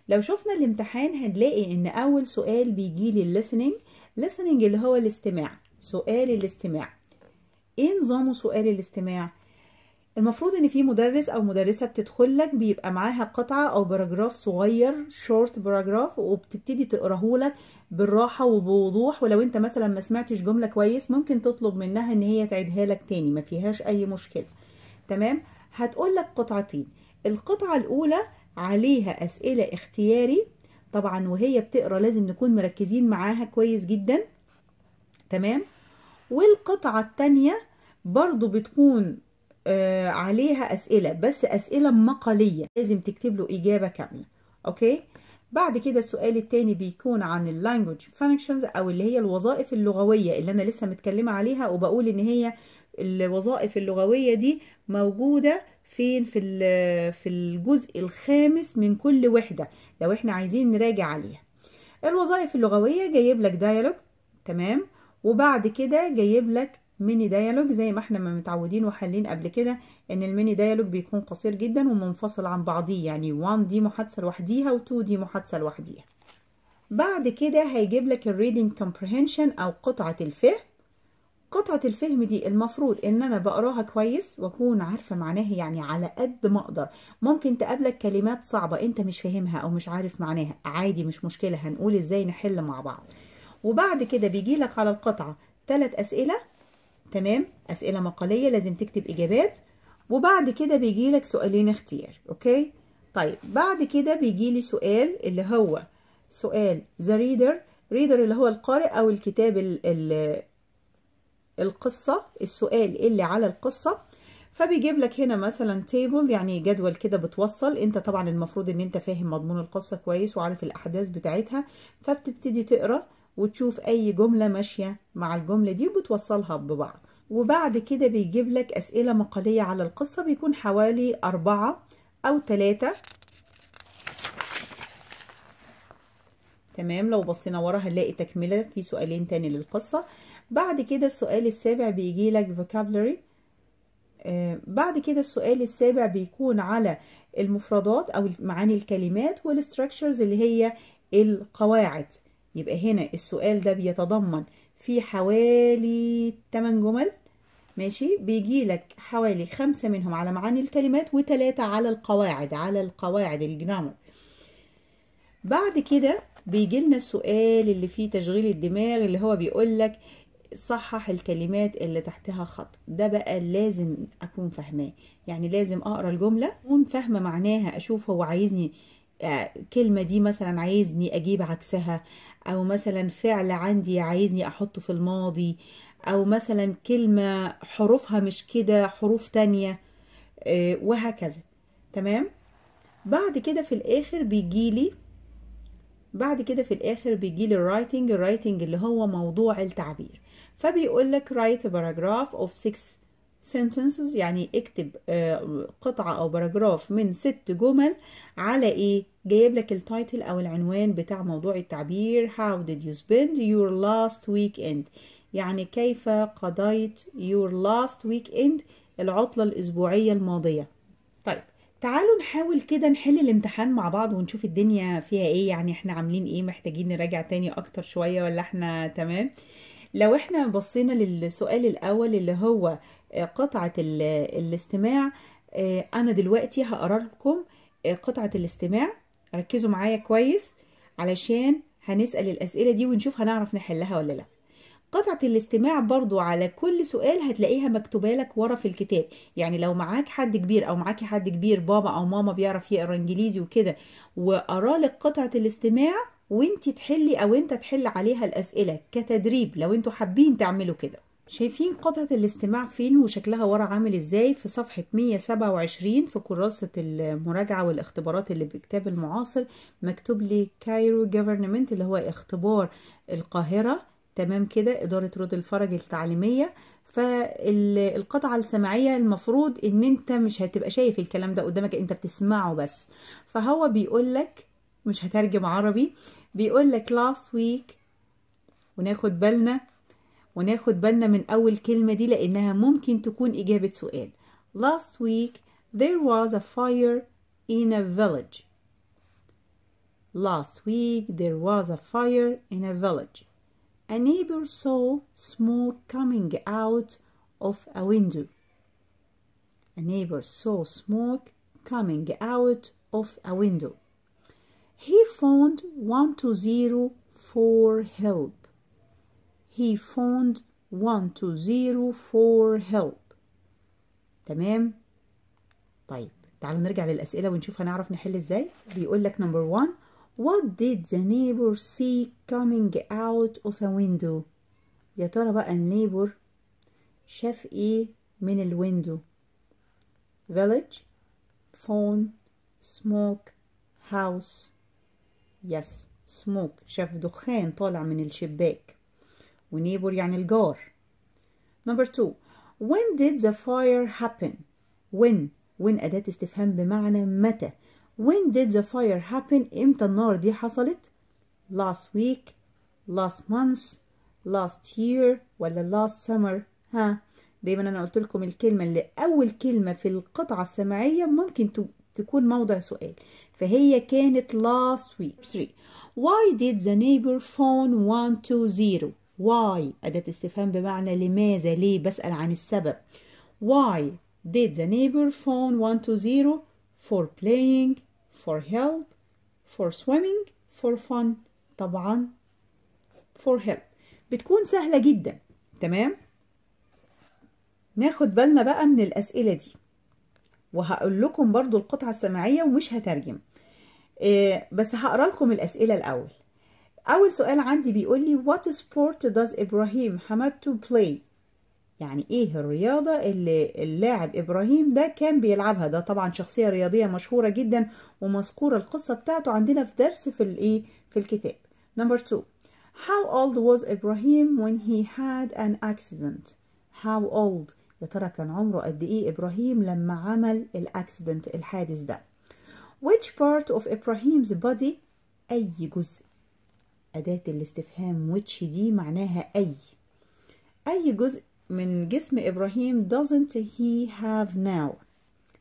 لو شفنا الامتحان هنلاقي ان اول سؤال بيجي لي الليسننج listening اللي هو الاستماع سؤال الاستماع ايه نظامه سؤال الاستماع المفروض ان في مدرس او مدرسه بتدخل لك بيبقى معاها قطعه او باراجراف صغير شورت باراجراف وبتبتدي تقراه لك بالراحه وبوضوح ولو انت مثلا ما سمعتش جمله كويس ممكن تطلب منها ان هي تعيدها لك تاني ما فيهاش اي مشكله تمام هتقول لك قطعتين القطعه الاولى عليها اسئله اختياري طبعا وهي بتقرا لازم نكون مركزين معاها كويس جدا تمام والقطعه الثانيه برضو بتكون آه عليها اسئله بس اسئله مقاليه لازم تكتب له اجابه كامله اوكي بعد كده السؤال التاني بيكون عن اللانجوج فانكشنز او اللي هي الوظائف اللغويه اللي انا لسه متكلمه عليها وبقول ان هي الوظائف اللغويه دي موجوده فين في في الجزء الخامس من كل وحده لو احنا عايزين نراجع عليها الوظائف اللغويه جايب لك دايالوج تمام وبعد كده جايب لك ميني ديالوج زي ما احنا ما متعودين وحالين قبل كده ان الميني ديالوج بيكون قصير جدا ومنفصل عن بعضيه يعني 1 دي محادثه لوحديها و2 دي محادثه لوحديها بعد كده هيجيب لك الريدنج كومبريهنشن او قطعه الفهم قطعه الفهم دي المفروض ان انا بقراها كويس واكون عارفه معناها يعني على قد ما اقدر ممكن تقابلك كلمات صعبه انت مش فاهمها او مش عارف معناها عادي مش مشكله هنقول ازاي نحل مع بعض وبعد كده بيجي لك على القطعه ثلاث اسئله تمام اسئله مقاليه لازم تكتب اجابات وبعد كده بيجي لك سؤالين اختيار اوكي طيب بعد كده بيجي لي سؤال اللي هو سؤال ذا ريدر ريدر اللي هو القارئ او الكتاب ال ال القصه السؤال اللي على القصه فبيجيب لك هنا مثلا تيبل يعني جدول كده بتوصل انت طبعا المفروض ان انت فاهم مضمون القصه كويس وعارف الاحداث بتاعتها فبتبتدي تقرا وتشوف اي جملة ماشية مع الجملة دي وبتوصلها ببعض وبعد كده بيجيب لك اسئلة مقالية على القصة بيكون حوالي اربعة او تلاتة تمام لو بصينا ورا هنلاقي تكملة في سؤالين تاني للقصة بعد كده السؤال السابع بيجي لك vocabulary آه، بعد كده السؤال السابع بيكون على المفردات او معاني الكلمات والاستراكشرز اللي هي القواعد يبقى هنا السؤال ده بيتضمن في حوالي 8 جمل ماشي بيجي لك حوالي خمسة منهم على معاني الكلمات وتلاتة على القواعد على القواعد الجرامر بعد كده بيجي لنا السؤال اللي فيه تشغيل الدماغ اللي هو بيقول لك صحح الكلمات اللي تحتها خط ده بقى لازم اكون فاهماه يعني لازم اقرا الجمله اكون فاهمه معناها اشوف هو عايزني كلمة دي مثلا عايزني أجيب عكسها أو مثلا فعل عندي عايزني أحطه في الماضي أو مثلا كلمة حروفها مش كده حروف تانية آه، وهكذا تمام بعد كده في الآخر بيجيلي بعد كده في الآخر بيجيلي الرايتنج الرايتنج اللي هو موضوع التعبير لك write a paragraph of six sentences يعني اكتب آه، قطعة أو باراجراف من ست جمل على إيه؟ جايب لك التايتل أو العنوان بتاع موضوع التعبير How did you spend your last weekend؟ يعني كيف قضيت your last weekend العطلة الأسبوعية الماضية طيب تعالوا نحاول كده نحل الامتحان مع بعض ونشوف الدنيا فيها ايه يعني احنا عاملين ايه محتاجين نراجع تاني اكتر شوية ولا احنا تمام لو احنا بصينا للسؤال الاول اللي هو آه، قطعة الاستماع آه، أنا دلوقتي هقرا لكم آه، قطعة الاستماع ركزوا معايا كويس علشان هنسأل الأسئلة دي ونشوف هنعرف نحلها ولا لأ قطعة الاستماع برضو على كل سؤال هتلاقيها مكتوبة لك ورا في الكتاب يعني لو معاك حد كبير أو معاكي حد كبير بابا أو ماما بيعرف يقرا إنجليزي وكده وقرالك قطعة الاستماع وانت تحلي أو انت تحل عليها الأسئلة كتدريب لو انتوا حابين تعملوا كده شايفين قطعة الاستماع فين وشكلها ورا عامل ازاي في صفحة 127 في كراسة المراجعة والاختبارات اللي بكتاب المعاصر مكتوب لي كايرو جفرنمنت اللي هو اختبار القاهرة تمام كده إدارة رود الفرج التعليمية فالقطعة السمعية المفروض ان انت مش هتبقى شايف الكلام ده قدامك انت بتسمعه بس فهو بيقولك مش هترجم عربي بيقولك last week وناخد بالنا وناخد بالنا من أول كلمة دي لأنها ممكن تكون إجابة سؤال Last week there was a fire in a village Last week there was a fire in a village A neighbor saw smoke coming out of a window A neighbor saw smoke coming out of a window He phoned 1204 help he phoned 120 for help تمام طيب تعالوا نرجع للأسئلة ونشوف هنعرف نحل ازاي بيقول لك نمبر 1 What did the neighbor see coming out of a window يا ترى بقى النيبور شاف ايه من الويندو village phone smoke house yes smoke شاف دخان طالع من الشباك ونيبر يعني الجار number two when did the fire happen when when أداة استفهام بمعنى متى when did the fire happen امتى النار دي حصلت last week last month last year ولا last summer ها دايما انا قلت لكم الكلمه اللي اول كلمه في القطعه السمعيه ممكن تكون موضع سؤال فهي كانت last week 3 why did the neighbor phone 120 why أداة استفهام بمعنى لماذا ليه بسأل عن السبب why did the neighbor phone 120 for playing for help for swimming for fun طبعا for help بتكون سهلة جدا تمام ناخد بالنا بقى من الأسئلة دي وهقول لكم برضو القطعة السماعية ومش هترجم إيه بس هقرا لكم الأسئلة الأول أول سؤال عندي بيقول لي what sport does إبراهيم to play يعني إيه الرياضة اللي اللاعب إبراهيم ده كان بيلعبها ده طبعا شخصية رياضية مشهورة جدا ومذكورة القصة بتاعته عندنا في درس في الإيه في الكتاب number two how old was إبراهيم when he had an accident how old يا ترى كان عمره قد إيه إبراهيم لما عمل الأكسيدنت الحادث ده which part of إبراهيم's body أي جزء أداة الاستفهام which دي معناها أي أي جزء من جسم إبراهيم doesn't he have now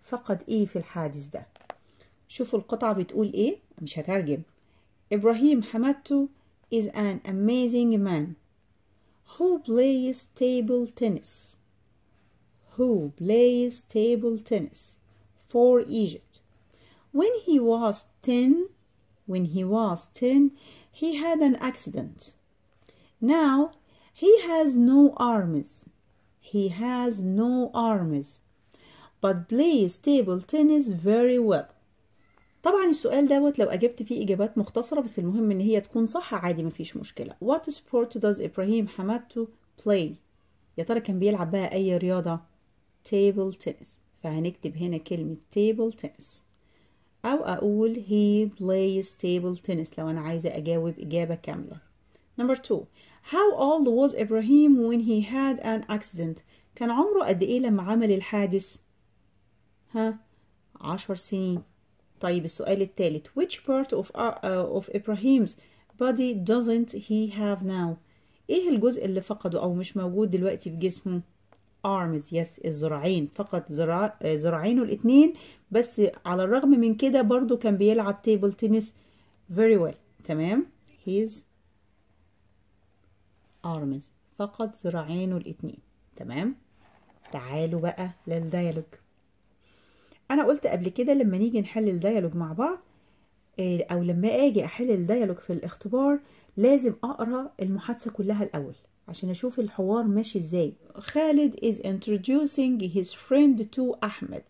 فقد إيه في الحادث ده شوفوا القطعة بتقول إيه مش هترجم إبراهيم حمادته is an amazing man who plays table tennis who plays table tennis for Egypt when he was 10 when he was 10 he had an accident. Now he has no arms. He has no arms. But plays table tennis very well. طبعا السؤال دوت لو اجبت فيه اجابات مختصره بس المهم ان هي تكون صح عادي مفيش مشكله. What sport does Ibrahim Hamadou play؟ يا ترى كان بيلعب بقى اي Table tennis. فهنكتب هنا كلمه table tennis. أو أقول he plays table tennis لو أنا عايزة أجاوب إجابة كاملة number two how old was Ibrahim when he had an accident كان عمره قد إيه لما عمل الحادث ها عشر سنين طيب السؤال الثالث which part of, uh, of Ibrahim's body doesn't he have now ايه الجزء اللي فقده او مش موجود دلوقتي في جسمه arms يس الذراعين فقط ذراع ذراعينه الاثنين بس على الرغم من كده برضو كان بيلعب تيبل تنس very well تمام his arms فقط ذراعينه الاثنين تمام تعالوا بقى للديالوج انا قلت قبل كده لما نيجي نحل الديالوج مع بعض آه، او لما اجي احل الديالوج في الاختبار لازم اقرا المحادثه كلها الاول عشان اشوف الحوار ماشي ازاي خالد is introducing his friend to احمد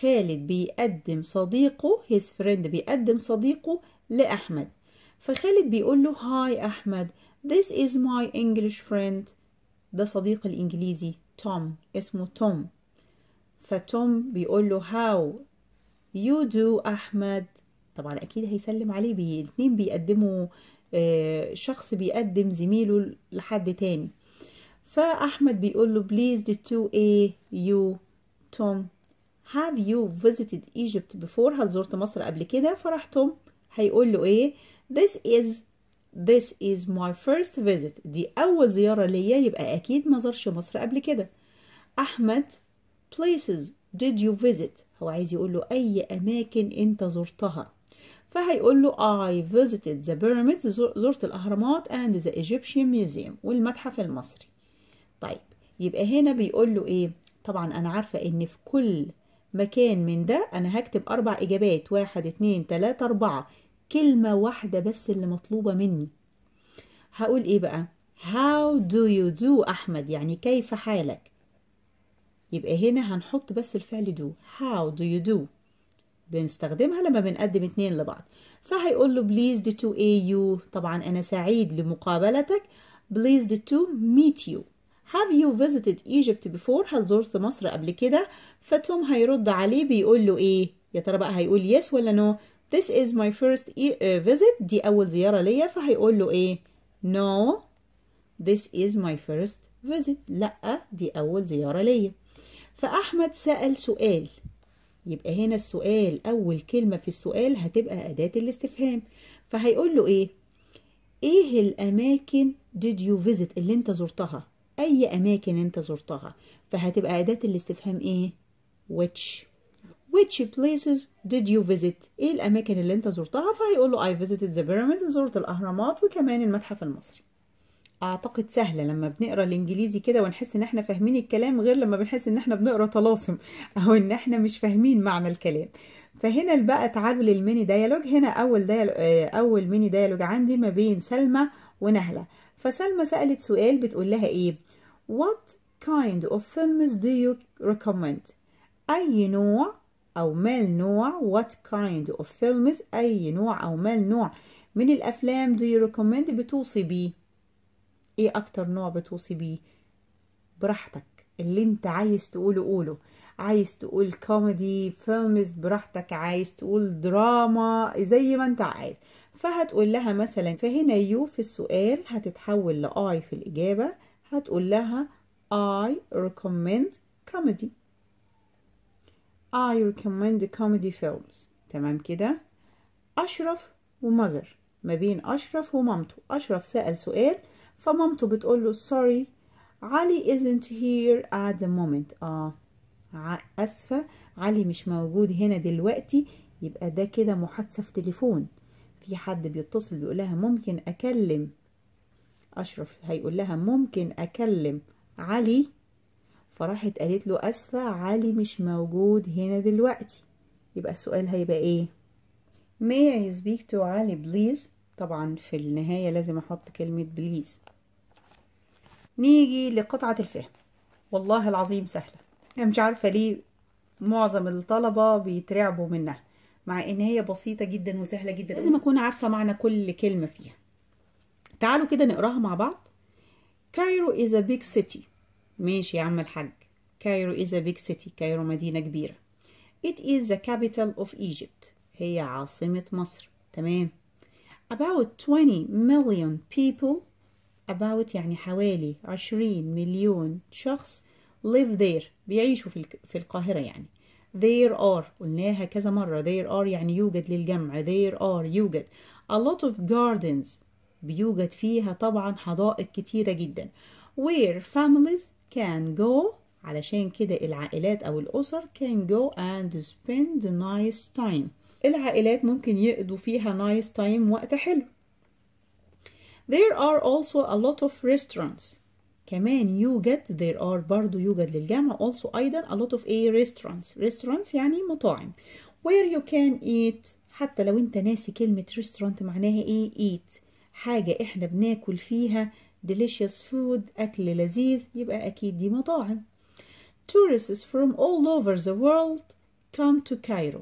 خالد بيقدم صديقه his friend بيقدم صديقه لاحمد فخالد بيقول له هاي احمد this is my english friend ده صديق الانجليزي توم اسمه توم فتوم بيقول له هاو يو دو احمد طبعا اكيد هيسلم عليه الاثنين الاتنين بيقدموا آه، شخص بيقدم زميله لحد تاني فأحمد بيقول له please the two a you توم have you visited Egypt before هل زرت مصر قبل كده فراح توم هيقول له ايه this is this is my first visit دي أول زيارة ليا يبقى أكيد ما زرش مصر قبل كده أحمد places did you visit هو عايز يقول له أي أماكن أنت زرتها فهيقول له I visited the pyramids زرت الأهرامات and the Egyptian museum والمتحف المصري طيب يبقى هنا بيقول له إيه طبعا أنا عارفة إن في كل مكان من ده أنا هكتب أربع إجابات واحد اتنين تلاتة أربعة كلمة واحدة بس اللي مطلوبة مني هقول إيه بقى How do you do أحمد يعني كيف حالك يبقى هنا هنحط بس الفعل do How do you do بنستخدمها لما بنقدم اتنين لبعض فهيقول له pleased to a you طبعا أنا سعيد لمقابلتك pleased to meet you have you visited Egypt before هل زرت مصر قبل كده فتوم هيرد عليه بيقول له ايه يا ترى بقى هيقول yes ولا no this is my first e- uh, visit دي أول زيارة ليا فهيقول له إيه no this is my first visit لأ دي أول زيارة ليا فأحمد سأل سؤال يبقى هنا السؤال أول كلمة في السؤال هتبقى أداة الاستفهام فهيقول له إيه؟ إيه الأماكن did you visit اللي أنت زرتها؟ أي أماكن أنت زرتها؟ فهتبقى أداة الاستفهام إيه؟ which which places did you visit؟ إيه الأماكن اللي أنت زرتها؟ فهيقول له I visited the pyramids زرت الأهرامات وكمان المتحف المصري اعتقد سهله لما بنقرا الانجليزي كده ونحس ان احنا فاهمين الكلام غير لما بنحس ان احنا بنقرا طلاسم او ان احنا مش فاهمين معنى الكلام فهنا بقى تعالوا للميني ديالوج هنا اول ديالوج آه، اول ميني ديالوج عندي ما بين سلمى ونهله فسلمى سالت سؤال بتقول لها ايه what kind of films do you recommend اي نوع او ما النوع what kind of films اي نوع او ما النوع من الافلام do you recommend بتوصي بيه ايه اكتر نوع بتوصي بيه براحتك اللي انت عايز تقوله قوله عايز تقول كوميدي فيلمز براحتك عايز تقول دراما زي ما انت عايز فهتقول لها مثلا فهنا يو في السؤال هتتحول لآي في الإجابة هتقول لها I recommend comedy I recommend comedy films تمام كده أشرف ومذر ما بين أشرف ومامته أشرف سأل سؤال فمامته بتقول له sorry علي isn't here at the moment اه اسفه علي مش موجود هنا دلوقتي يبقى ده كده محادثه في تليفون في حد بيتصل بيقول لها ممكن اكلم اشرف هيقول لها ممكن اكلم علي فراحت قالت له اسفه علي مش موجود هنا دلوقتي يبقى السؤال هيبقى ايه may i speak to علي please طبعا في النهاية لازم احط كلمة بليز نيجي لقطعة الفهم والله العظيم سهلة انا مش عارفة ليه معظم الطلبة بيترعبوا منها مع ان هي بسيطة جدا وسهلة جدا لازم اكون عارفة معنى كل كلمة فيها تعالوا كده نقراها مع بعض كايرو is a big city ماشي يا عم الحاج كايرو is a big city كايرو مدينة كبيرة it is the capital of Egypt هي عاصمة مصر تمام about 20 million people about يعني حوالي 20 مليون شخص live there بيعيشوا في في القاهرة يعني there are قلناها كذا مرة there are يعني يوجد للجمع there are يوجد a lot of gardens بيوجد فيها طبعا حدائق كتيرة جدا where families can go علشان كده العائلات أو الأسر can go and spend a nice time العائلات ممكن يقضوا فيها نايس nice تايم وقت حلو There are also a lot of restaurants كمان يوجد there are برضو يوجد للجامعة also أيضا a lot of a restaurants restaurants يعني مطاعم where you can eat حتى لو انت ناسي كلمة restaurant معناها ايه eat حاجة احنا بناكل فيها delicious food أكل لذيذ يبقى أكيد دي مطاعم tourists from all over the world come to Cairo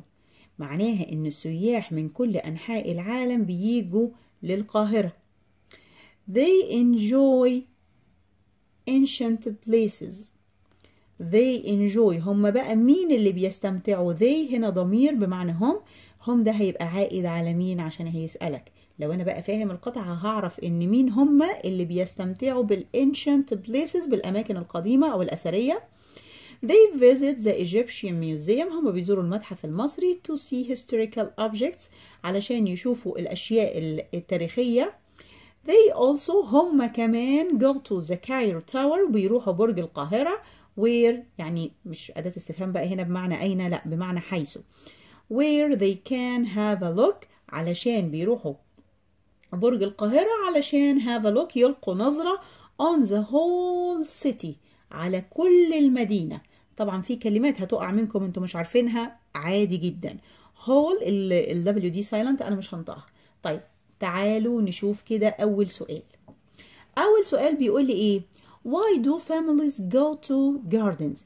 معناها إن السياح من كل أنحاء العالم بيجوا للقاهرة They enjoy ancient places They enjoy هم بقى مين اللي بيستمتعوا they هنا ضمير بمعنى هم هم ده هيبقى عائد على مين عشان هيسألك لو انا بقى فاهم القطعة هعرف ان مين هم اللي بيستمتعوا بالانشنت بليسز بالاماكن القديمة او الاثرية They visit the Egyptian Museum هما بيزوروا المتحف المصري to see historical objects علشان يشوفوا الأشياء التاريخية They also هم كمان go to the Cairo Tower بيروحوا برج القاهرة where يعني مش أداة استفهام بقى هنا بمعنى أين لا بمعنى حيث where they can have a look علشان بيروحوا برج القاهرة علشان have a look يلقوا نظرة on the whole city على كل المدينة طبعا في كلمات هتقع منكم انتوا مش عارفينها عادي جدا هول ال دبليو دي سايلنت انا مش هنطقها طيب تعالوا نشوف كده اول سؤال اول سؤال بيقول لي ايه why do families go to gardens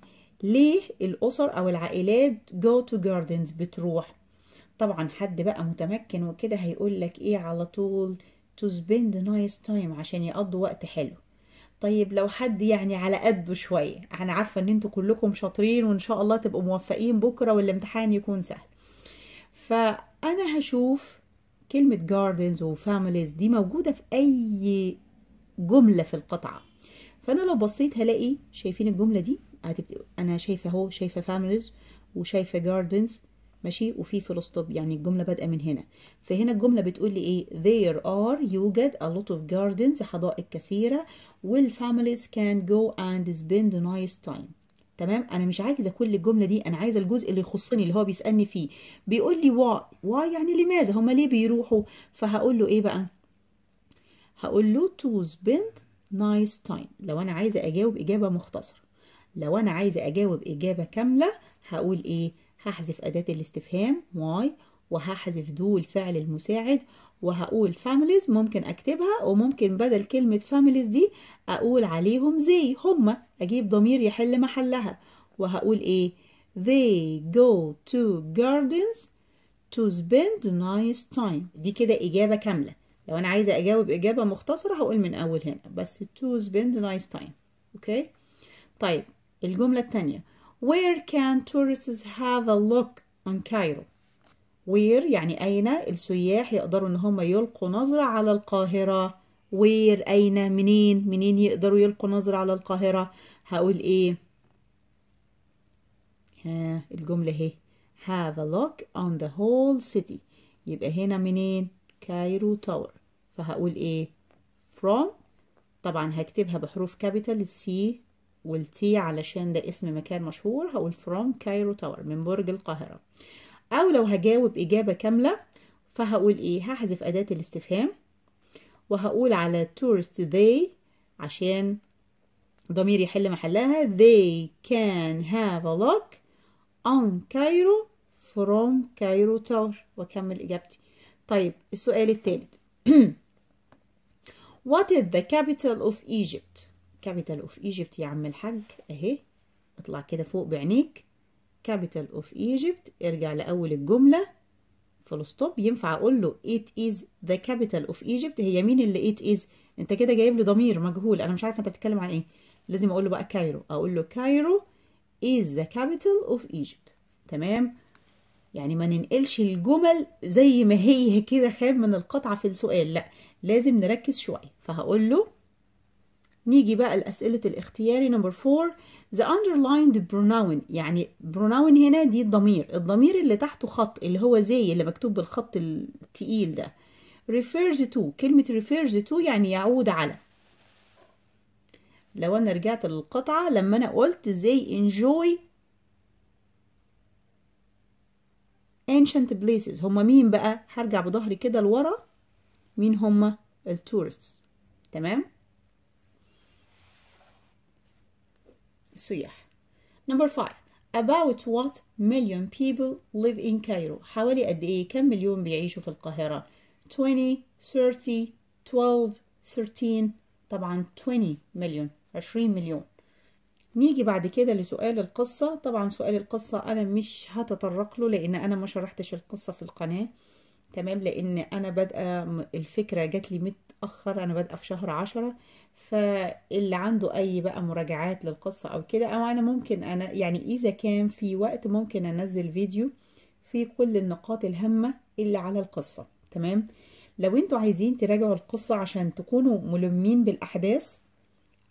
ليه الاسر او العائلات go to gardens بتروح طبعا حد بقى متمكن وكده هيقول لك ايه على طول to spend nice time عشان يقضوا وقت حلو طيب لو حد يعني على قده شويه انا عارفه ان انتوا كلكم شاطرين وان شاء الله تبقوا موفقين بكره والامتحان يكون سهل فانا هشوف كلمه جاردنز وفاميليز دي موجوده في اي جمله في القطعه فانا لو بصيت هلاقي شايفين الجمله دي انا شايفه اهو شايفه فاميليز وشايفه جاردنز ماشي وفي فول ستوب يعني الجمله بادئه من هنا فهنا الجمله بتقول لي ايه there are يوجد a lot of gardens حدائق كثيره والفاميليز can go and spend nice time تمام انا مش عايزه كل الجمله دي انا عايزه الجزء اللي يخصني اللي هو بيسالني فيه بيقول لي واي واي يعني لماذا هما ليه بيروحوا فهقول له ايه بقى هقول له to spend nice time لو انا عايزه اجاوب اجابه مختصره لو انا عايزه اجاوب اجابه كامله هقول ايه هحذف أداة الاستفهام why وهحذف دول فعل المساعد وهقول families ممكن أكتبها وممكن بدل كلمة families دي أقول عليهم زي هما أجيب ضمير يحل محلها وهقول إيه they go to gardens to spend nice time دي كده إجابة كاملة لو أنا عايزة أجاوب إجابة مختصرة هقول من أول هنا بس to spend nice time أوكي okay؟ طيب الجملة الثانية Where can tourists have a look on Cairo? Where يعني أين السياح يقدروا إن هم يلقوا نظرة على القاهرة Where أين منين منين يقدروا يلقوا نظرة على القاهرة هقول إيه ها الجملة هي have a look on the whole city يبقى هنا منين كايرو تاور فهقول إيه from طبعا هكتبها بحروف كابيتال سي والتي علشان ده اسم مكان مشهور هقول from كايرو تاور من برج القاهرة أو لو هجاوب إجابة كاملة فهقول إيه هحذف أداة الاستفهام وهقول على tourist they عشان ضمير يحل محلها they can have a look on Cairo from Cairo Tower وأكمل إجابتي طيب السؤال الثالث What is the capital of Egypt؟ كابيتال اوف ايجيبت يا عم الحاج اهي اطلع كده فوق بعينيك كابيتال اوف ايجيبت ارجع لاول الجمله فول ستوب ينفع اقول له ات از ذا كابيتال اوف ايجيبت هي مين اللي ات از انت كده جايب لي ضمير مجهول انا مش عارفه انت بتتكلم عن ايه لازم اقول له بقى كايرو اقول له كايرو از ذا كابيتال اوف ايجيبت تمام يعني ما ننقلش الجمل زي ما هي كده خام من القطعه في السؤال لا لازم نركز شويه فهقول له نيجي بقى لأسئلة الاختياري نمبر 4 the underlined pronoun يعني pronoun هنا دي الضمير الضمير اللي تحته خط اللي هو زي اللي مكتوب بالخط التقيل ده refers to كلمة refers to يعني يعود على لو أنا رجعت للقطعة لما أنا قلت they enjoy ancient places هما مين بقى هرجع بظهري كده لورا مين هما التورست تمام سياح نمبر 5 about what million people live in Cairo حوالي قد ايه كم مليون بيعيشوا في القاهرة 20 30 12 13 طبعا 20 مليون 20 مليون نيجي بعد كده لسؤال القصة طبعا سؤال القصة أنا مش هتطرق له لأن أنا ما شرحتش القصة في القناة تمام لأن أنا بدأ الفكرة جات لي متأخر أنا بدأ في شهر عشرة فاللي عنده اي بقى مراجعات للقصة او كده او انا ممكن انا يعني اذا كان في وقت ممكن انزل فيديو في كل النقاط الهامة اللي على القصة تمام لو انتوا عايزين تراجعوا القصة عشان تكونوا ملمين بالاحداث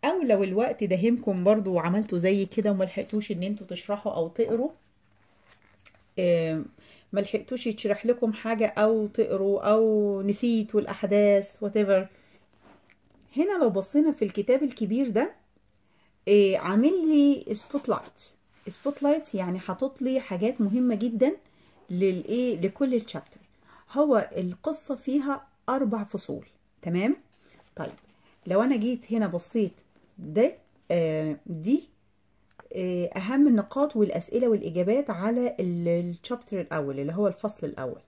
او لو الوقت داهمكم برضو وعملتوا زي كده وملحقتوش ان انتوا تشرحوا او تقروا ملحقتوش يتشرح لكم حاجة او تقروا او نسيتوا الاحداث whatever هنا لو بصينا في الكتاب الكبير ده إيه عامل لي سبوت لايت سبوت لايت يعني حاطط لي حاجات مهمه جدا للايه لكل الشابتر هو القصه فيها اربع فصول تمام طيب لو انا جيت هنا بصيت ده آه دي آه اهم النقاط والاسئله والاجابات على الشابتر الاول اللي هو الفصل الاول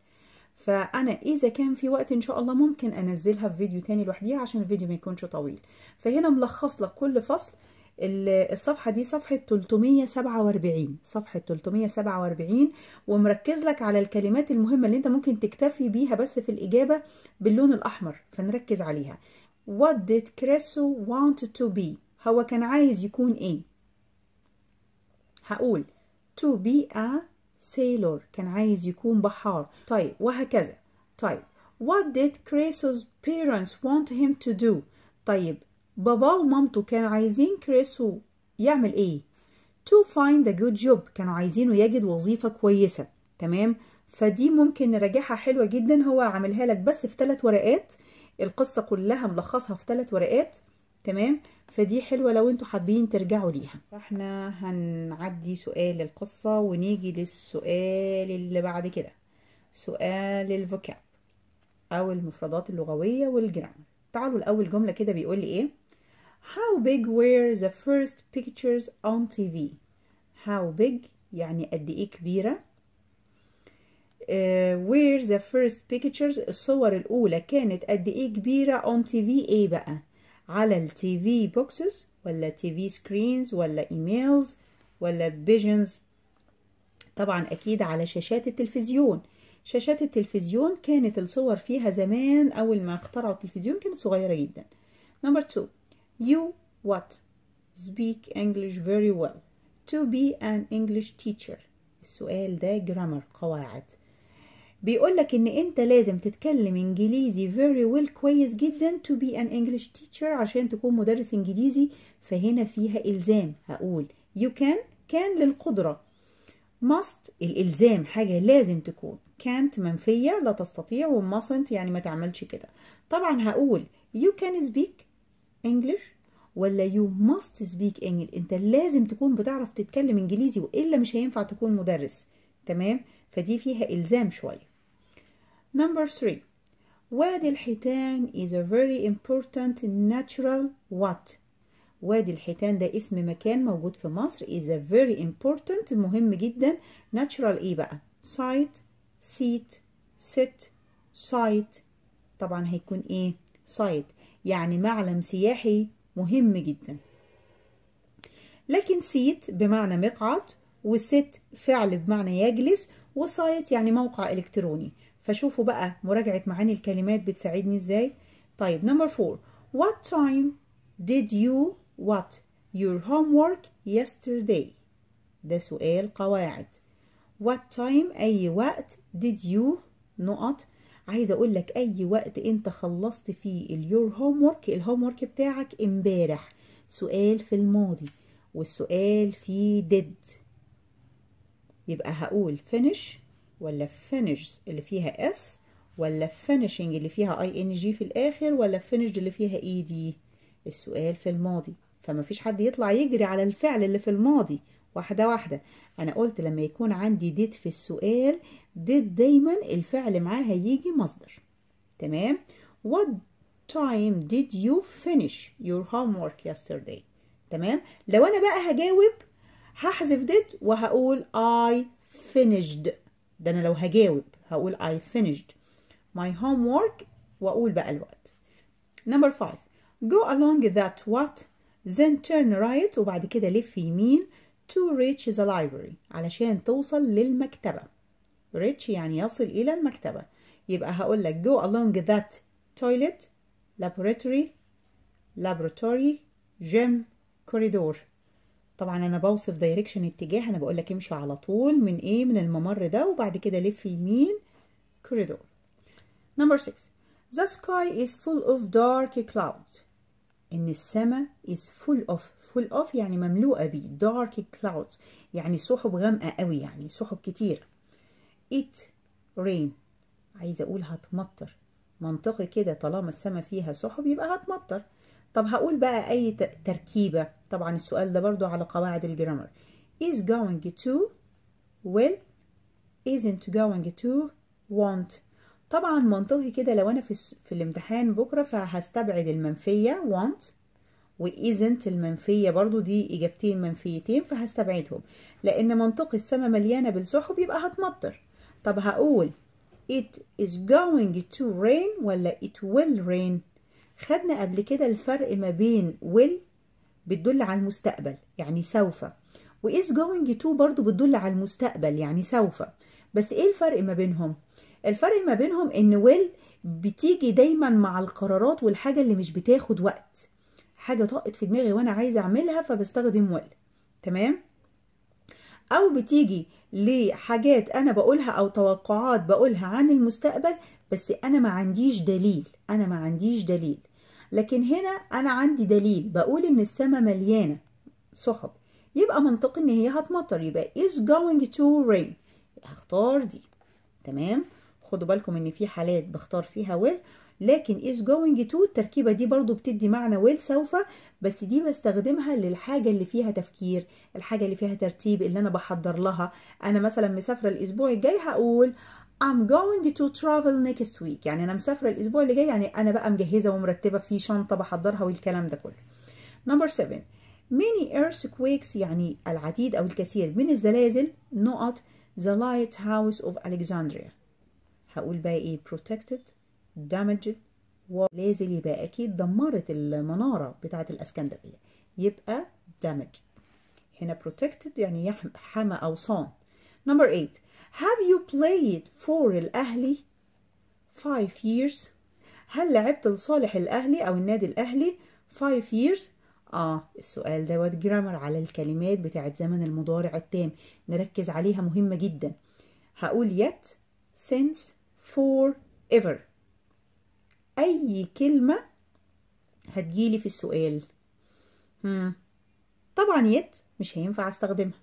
فانا اذا كان في وقت ان شاء الله ممكن انزلها في فيديو تاني لوحديها عشان الفيديو ما يكونش طويل فهنا ملخص لك كل فصل الصفحة دي صفحة 347 صفحة 347 ومركز لك على الكلمات المهمة اللي انت ممكن تكتفي بيها بس في الإجابة باللون الأحمر فنركز عليها What did Cresso want to be هو كان عايز يكون ايه هقول to be a sailor كان عايز يكون بحار طيب وهكذا طيب what did Creso's parents want him to do طيب باباه ومامته كانوا عايزين كريسو يعمل ايه to find a good job كانوا عايزينه يجد وظيفة كويسة تمام فدي ممكن نراجعها حلوة جدا هو عاملها لك بس في ثلاث ورقات القصة كلها ملخصها في ثلاث ورقات تمام فدي حلوة لو انتوا حابين ترجعوا ليها فاحنا هنعدي سؤال القصة ونيجي للسؤال اللي بعد كده سؤال الفوكاب او المفردات اللغوية والجرامر تعالوا لأول جملة كده بيقول لي ايه How big were the first pictures on TV How big يعني قد ايه كبيرة uh, where the first pictures الصور الأولى كانت قد ايه كبيرة on TV ايه بقى على التي في بوكسز ولا تي في سكرينز ولا ايميلز ولا فيجنز طبعا اكيد على شاشات التلفزيون شاشات التلفزيون كانت الصور فيها زمان اول ما اخترعوا التلفزيون كانت صغيره جدا نمبر 2 يو وات speak english very well to be an english teacher السؤال ده جرامر قواعد بيقولك ان انت لازم تتكلم انجليزي very well كويس جدا to be an English teacher عشان تكون مدرس انجليزي فهنا فيها الزام هقول you can can للقدرة must الالزام حاجة لازم تكون can't منفية لا تستطيع و mustn't يعني ما تعملش كده طبعا هقول you can speak English ولا يو must سبيك English انت لازم تكون بتعرف تتكلم انجليزي والا مش هينفع تكون مدرس تمام فدي فيها الزام شويه Number three, وادي الحيتان is a very important natural what? وادي الحيتان ده اسم مكان موجود في مصر is a very important مهم جدا natural ايه بقى site seat sit site طبعا هيكون ايه site يعني معلم سياحي مهم جدا لكن سيت بمعنى مقعد وست فعل بمعنى يجلس وسايت يعني موقع إلكتروني فشوفوا بقى مراجعة معاني الكلمات بتساعدني ازاي طيب نمبر فور what time did you what your homework yesterday ده سؤال قواعد what time أي وقت did you نقط عايزة أقول لك أي وقت أنت خلصت فيه your homework الهومورك بتاعك امبارح سؤال في الماضي والسؤال فيه did يبقى هقول finish ولا فينش اللي فيها اس ولا فينيشنج اللي فيها اي ان جي في الاخر ولا فينش اللي فيها اي دي السؤال في الماضي فما فيش حد يطلع يجري على الفعل اللي في الماضي واحده واحده انا قلت لما يكون عندي ديت في السؤال ديت دايما الفعل معاه هيجي مصدر تمام what time did you finish your homework yesterday تمام لو انا بقى هجاوب هحذف ديت وهقول I finished ده انا لو هجاوب هقول I finished my homework واقول بقى الوقت number five go along that what then turn right وبعد كده لف يمين to reach the library علشان توصل للمكتبة reach يعني يصل إلى المكتبة يبقى هقول لك go along that toilet laboratory laboratory gym corridor طبعا انا بوصف دايركشن اتجاه انا بقول لك امشي على طول من ايه من الممر ده وبعد كده لف يمين كوريدور نمبر 6 The sky is full of dark clouds ان السماء is full of full of يعني مملوءه بيه dark clouds يعني سحب غامقه قوي يعني سحب كتير it rain عايزه اقول هتمطر منطقي كده طالما السماء فيها سحب يبقى هتمطر طب هقول بقى أي تركيبة طبعا السؤال ده برضو على قواعد الجرامر is going to will isn't going to want طبعا منطقي كده لو أنا في, في الامتحان بكرة فهستبعد المنفية want و isn't المنفية برضو دي إجابتين منفيتين فهستبعدهم لأن منطقي السما مليانة بالسحب يبقى هتمطر طب هقول it is going to rain ولا it will rain خدنا قبل كده الفرق ما بين will بتدل على المستقبل يعني سوف و is going to برضو بتدل على المستقبل يعني سوف بس ايه الفرق ما بينهم الفرق ما بينهم ان will بتيجي دايما مع القرارات والحاجة اللي مش بتاخد وقت حاجة طاقت في دماغي وانا عايزة اعملها فبستخدم will تمام او بتيجي لحاجات انا بقولها او توقعات بقولها عن المستقبل بس انا ما عنديش دليل انا ما عنديش دليل لكن هنا أنا عندي دليل بقول إن السماء مليانة سحب يبقى منطقي إن هي هتمطر يبقى is going to rain هختار دي تمام خدوا بالكم إن في حالات بختار فيها will لكن is going to التركيبة دي برضو بتدي معنى will سوف بس دي بستخدمها للحاجة اللي فيها تفكير الحاجة اللي فيها ترتيب اللي أنا بحضر لها أنا مثلا مسافرة الأسبوع الجاي هقول I'm going to travel next week يعني انا مسافره الاسبوع اللي جاي يعني انا بقى مجهزه ومرتبه في شنطه بحضرها والكلام ده كله نمبر 7 many earthquakes يعني العديد او الكثير من الزلازل نقط the lighthouse of Alexandria هقول بقى ايه protected damaged ولازل يبقى اكيد دمرت المناره بتاعه الاسكندريه يبقى damaged هنا protected يعني حمى او صان نمبر 8 Have you played for الأهلي five years هل لعبت لصالح الأهلي أو النادي الأهلي five years اه السؤال دوت جرامر على الكلمات بتاعت زمن المضارع التام نركز عليها مهمة جدا هقول yet since for ever أي كلمة هتجيلي في السؤال هم. طبعا يت مش هينفع استخدمها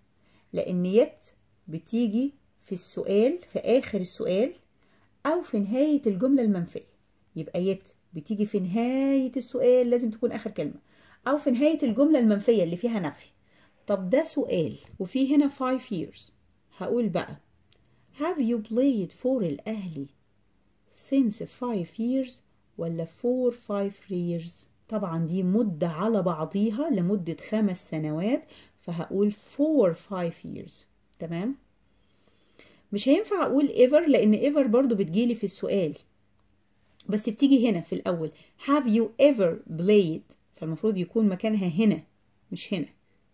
لأن يت بتيجي في السؤال في آخر السؤال أو في نهاية الجملة المنفية يبقى يت بتيجي في نهاية السؤال لازم تكون آخر كلمة أو في نهاية الجملة المنفية اللي فيها نفي طب ده سؤال وفي هنا 5 years هقول بقى have you played for الأهلي since 5 years ولا for 5 years طبعا دي مدة على بعضيها لمدة خمس سنوات فهقول for 5 years تمام مش هينفع اقول ايفر لان ايفر برضو بتجيلي في السؤال بس بتيجي هنا في الاول have you ever played فالمفروض يكون مكانها هنا مش هنا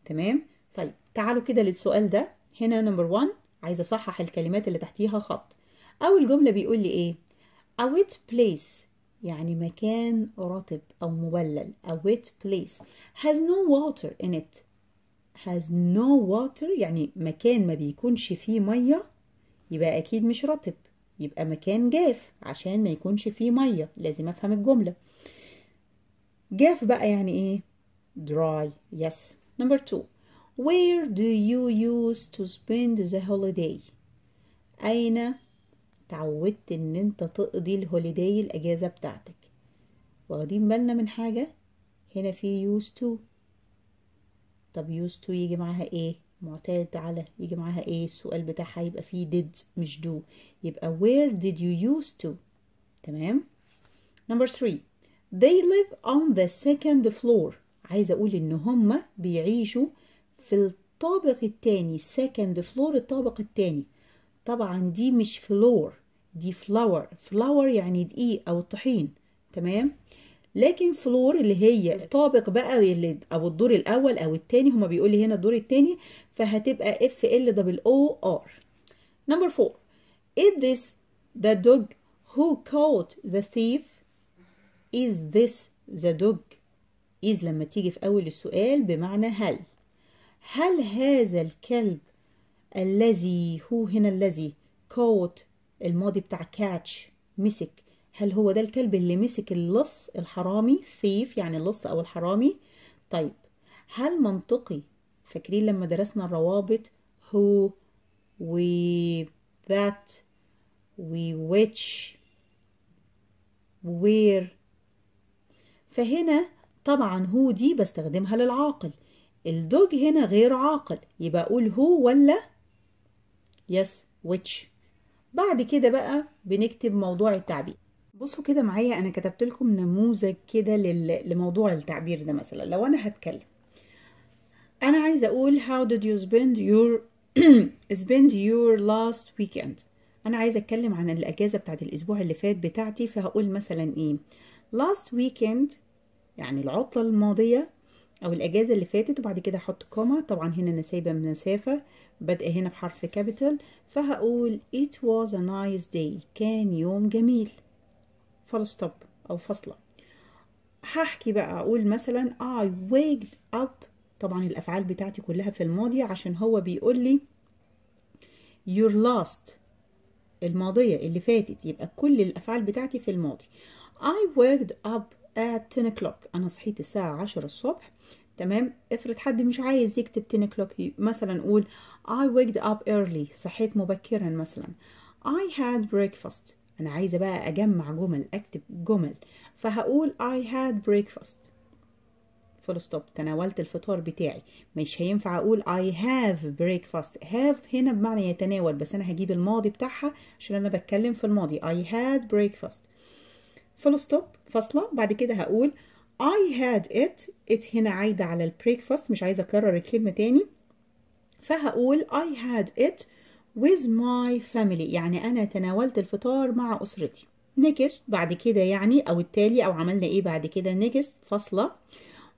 تمام طيب تعالوا كده للسؤال ده هنا نمبر 1 عايزه اصحح الكلمات اللي تحتيها خط اول جمله بيقول لي ايه a wet place يعني مكان رطب او مبلل a wet place has no water in it has no water يعني مكان ما بيكونش فيه ميه يبقى اكيد مش رطب يبقى مكان جاف عشان ما يكونش فيه ميه لازم افهم الجمله جاف بقى يعني ايه dry yes number two where do you use to spend the holiday اين تعودت ان انت تقضي الهوليداي الاجازه بتاعتك واخدين بالنا من حاجه هنا في use to طب use to يجي معاها ايه معتاد على يجي معاها ايه السؤال بتاعها يبقى فيه did مش do يبقى where did you used to تمام number three they live on the second floor عايزة اقول ان هما بيعيشوا في الطابق التاني second floor الطابق التاني طبعا دي مش floor دي flower flower يعني دقيق او طحين تمام لكن فلور اللي هي الطابق بقى اللي او الدور الاول او التاني هما بيقول لي هنا الدور التاني فهتبقى اف ال دبل او ار نمبر 4 is this the dog who caught the thief is this the dog is لما تيجي في اول السؤال بمعنى هل هل هذا الكلب الذي هو هنا الذي caught الماضي بتاع catch مسك هل هو ده الكلب اللي مسك اللص الحرامي ثيف يعني اللص او الحرامي طيب هل منطقي فاكرين لما درسنا الروابط هو و ذات we وير فهنا طبعا هو دي بستخدمها للعاقل الدوج هنا غير عاقل يبقى اقول هو ولا يس yes, بعد كده بقى بنكتب موضوع التعبير بصوا كده معايا انا كتبت لكم نموذج كده لموضوع التعبير ده مثلا لو انا هتكلم انا عايزه اقول how did you spend your spend your last weekend انا عايزه اتكلم عن الاجازه بتاعت الاسبوع اللي فات بتاعتي فهقول مثلا ايه last weekend يعني العطله الماضيه او الاجازه اللي فاتت وبعد كده احط كوما طبعا هنا انا سايبه مسافه بادئه هنا بحرف كابيتال فهقول it was a nice day كان يوم جميل فول ستوب او فاصله هحكي بقى اقول مثلا I ويك up طبعا الافعال بتاعتي كلها في الماضي عشان هو بيقول لي your last الماضيه اللي فاتت يبقى كل الافعال بتاعتي في الماضي I ويك up at 10 o'clock انا صحيت الساعه 10 الصبح تمام افرض حد مش عايز يكتب 10 o'clock مثلا قول I waked up early صحيت مبكرا مثلا I had breakfast انا عايزه بقى اجمع جمل اكتب جمل فهقول I had breakfast فول ستوب تناولت الفطار بتاعي مش هينفع اقول I have breakfast have هنا بمعنى يتناول بس انا هجيب الماضي بتاعها عشان انا بتكلم في الماضي I had breakfast فول ستوب فاصله بعد كده هقول I had it it هنا عايده على البريكفاست مش عايزه اكرر الكلمه تاني فهقول I had it with my family يعني أنا تناولت الفطار مع أسرتي next بعد كده يعني أو التالي أو عملنا إيه بعد كده next فاصلة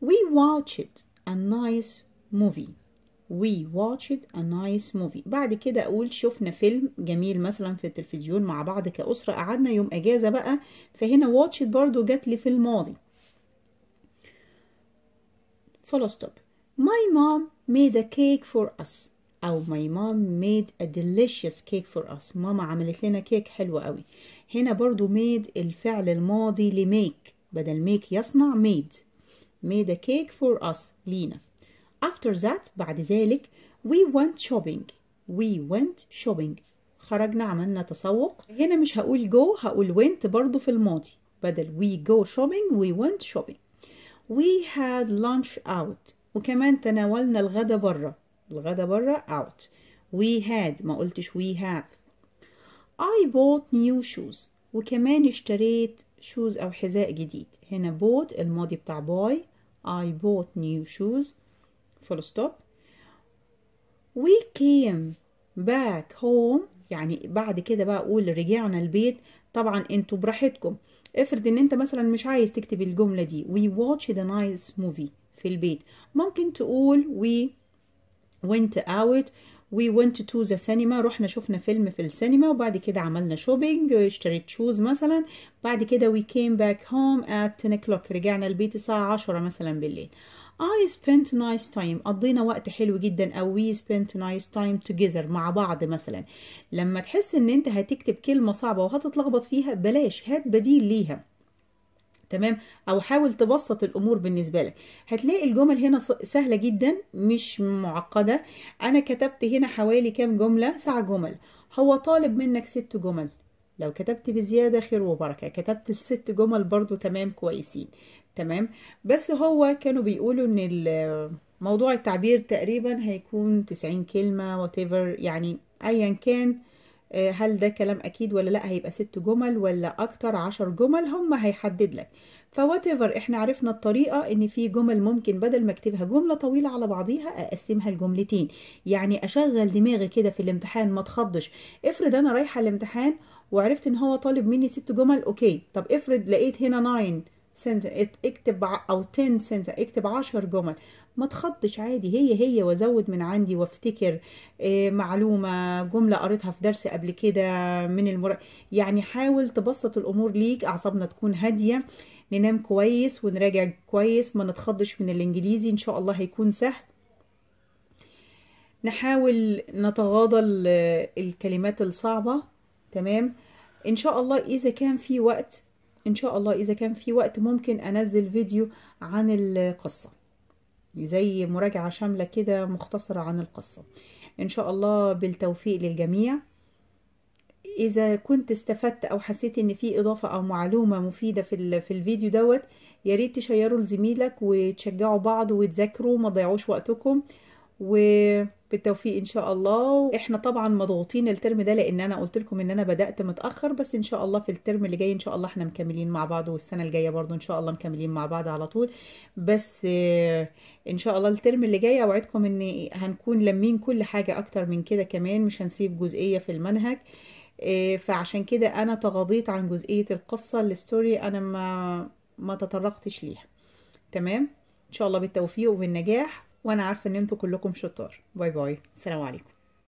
we watched a nice movie we watched a nice movie بعد كده اقول شفنا فيلم جميل مثلا في التلفزيون مع بعض كأسرة قعدنا يوم اجازة بقى فهنا watched برضو جات لي في الماضي فول ستوب my mom made a cake for us أو my mom made a delicious cake for us ماما عملت لنا كيك حلوة قوي هنا برضو made الفعل الماضي ل make بدل make يصنع made made a cake for us لينا after that بعد ذلك we went shopping we went shopping خرجنا عملنا تسوق هنا مش هقول go هقول went برضو في الماضي بدل we go shopping we went shopping we had lunch out وكمان تناولنا الغدا بره الغدا بره out we had ما قلتش we have I bought new shoes وكمان اشتريت shoes أو حذاء جديد هنا bought الماضي بتاع buy I bought new shoes full stop we came back home يعني بعد كده بقى أقول رجعنا البيت طبعا انتوا براحتكم افرض ان انت مثلا مش عايز تكتب الجملة دي we watched a nice movie في البيت ممكن تقول we went out we went to the cinema رحنا شفنا فيلم في السينما وبعد كده عملنا شوبينج اشتريت شوز مثلا بعد كده we came back home at 10 o'clock رجعنا البيت الساعة 10 مثلا بالليل I spent nice time قضينا وقت حلو جدا أو we spent nice time together مع بعض مثلا لما تحس ان انت هتكتب كلمة صعبة وهتتلخبط فيها بلاش هات بديل ليها تمام او حاول تبسط الامور بالنسبه لك هتلاقي الجمل هنا سهله جدا مش معقده انا كتبت هنا حوالي كام جمله سبع جمل هو طالب منك ست جمل لو كتبت بزياده خير وبركه كتبت الست جمل برضو تمام كويسين تمام بس هو كانوا بيقولوا ان موضوع التعبير تقريبا هيكون 90 كلمه وات يعني ايا كان آه، هل ده كلام اكيد ولا لا هيبقى ست جمل ولا اكتر عشر جمل هم هيحدد لك فوات ايفر احنا عرفنا الطريقه ان في جمل ممكن بدل ما اكتبها جمله طويله على بعضيها اقسمها لجملتين يعني اشغل دماغي كده في الامتحان ما اتخضش افرض انا رايحه الامتحان وعرفت ان هو طالب مني ست جمل اوكي طب افرض لقيت هنا 9 سنت اكتب او 10 سنت اكتب 10 جمل ما تخضش عادي هي هي وازود من عندي وافتكر آه، معلومه جمله قريتها في درس قبل كده من المر... يعني حاول تبسط الامور ليك اعصابنا تكون هاديه ننام كويس ونراجع كويس ما نتخضش من الانجليزي ان شاء الله هيكون سهل نحاول نتغاضى الكلمات الصعبه تمام ان شاء الله اذا كان في وقت ان شاء الله اذا كان في وقت ممكن انزل فيديو عن القصه زي مراجعة شاملة كده مختصرة عن القصة إن شاء الله بالتوفيق للجميع إذا كنت استفدت أو حسيت إن في إضافة أو معلومة مفيدة في, في الفيديو دوت يا ريت لزميلك وتشجعوا بعض وتذاكروا ما ضيعوش وقتكم و بالتوفيق ان شاء الله احنا طبعا مضغوطين الترم ده لان انا قلت لكم ان انا بدات متاخر بس ان شاء الله في الترم اللي جاي ان شاء الله احنا مكملين مع بعض والسنه الجايه برضو ان شاء الله مكملين مع بعض على طول بس آه، ان شاء الله الترم اللي جاي اوعدكم ان هنكون لمين كل حاجه اكتر من كده كمان مش هنسيب جزئيه في المنهج آه، فعشان كده انا تغاضيت عن جزئيه القصه الستوري انا ما ما تطرقتش ليها تمام ان شاء الله بالتوفيق وبالنجاح وانا عارفه ان انتوا كلكم شطار باي باي سلام عليكم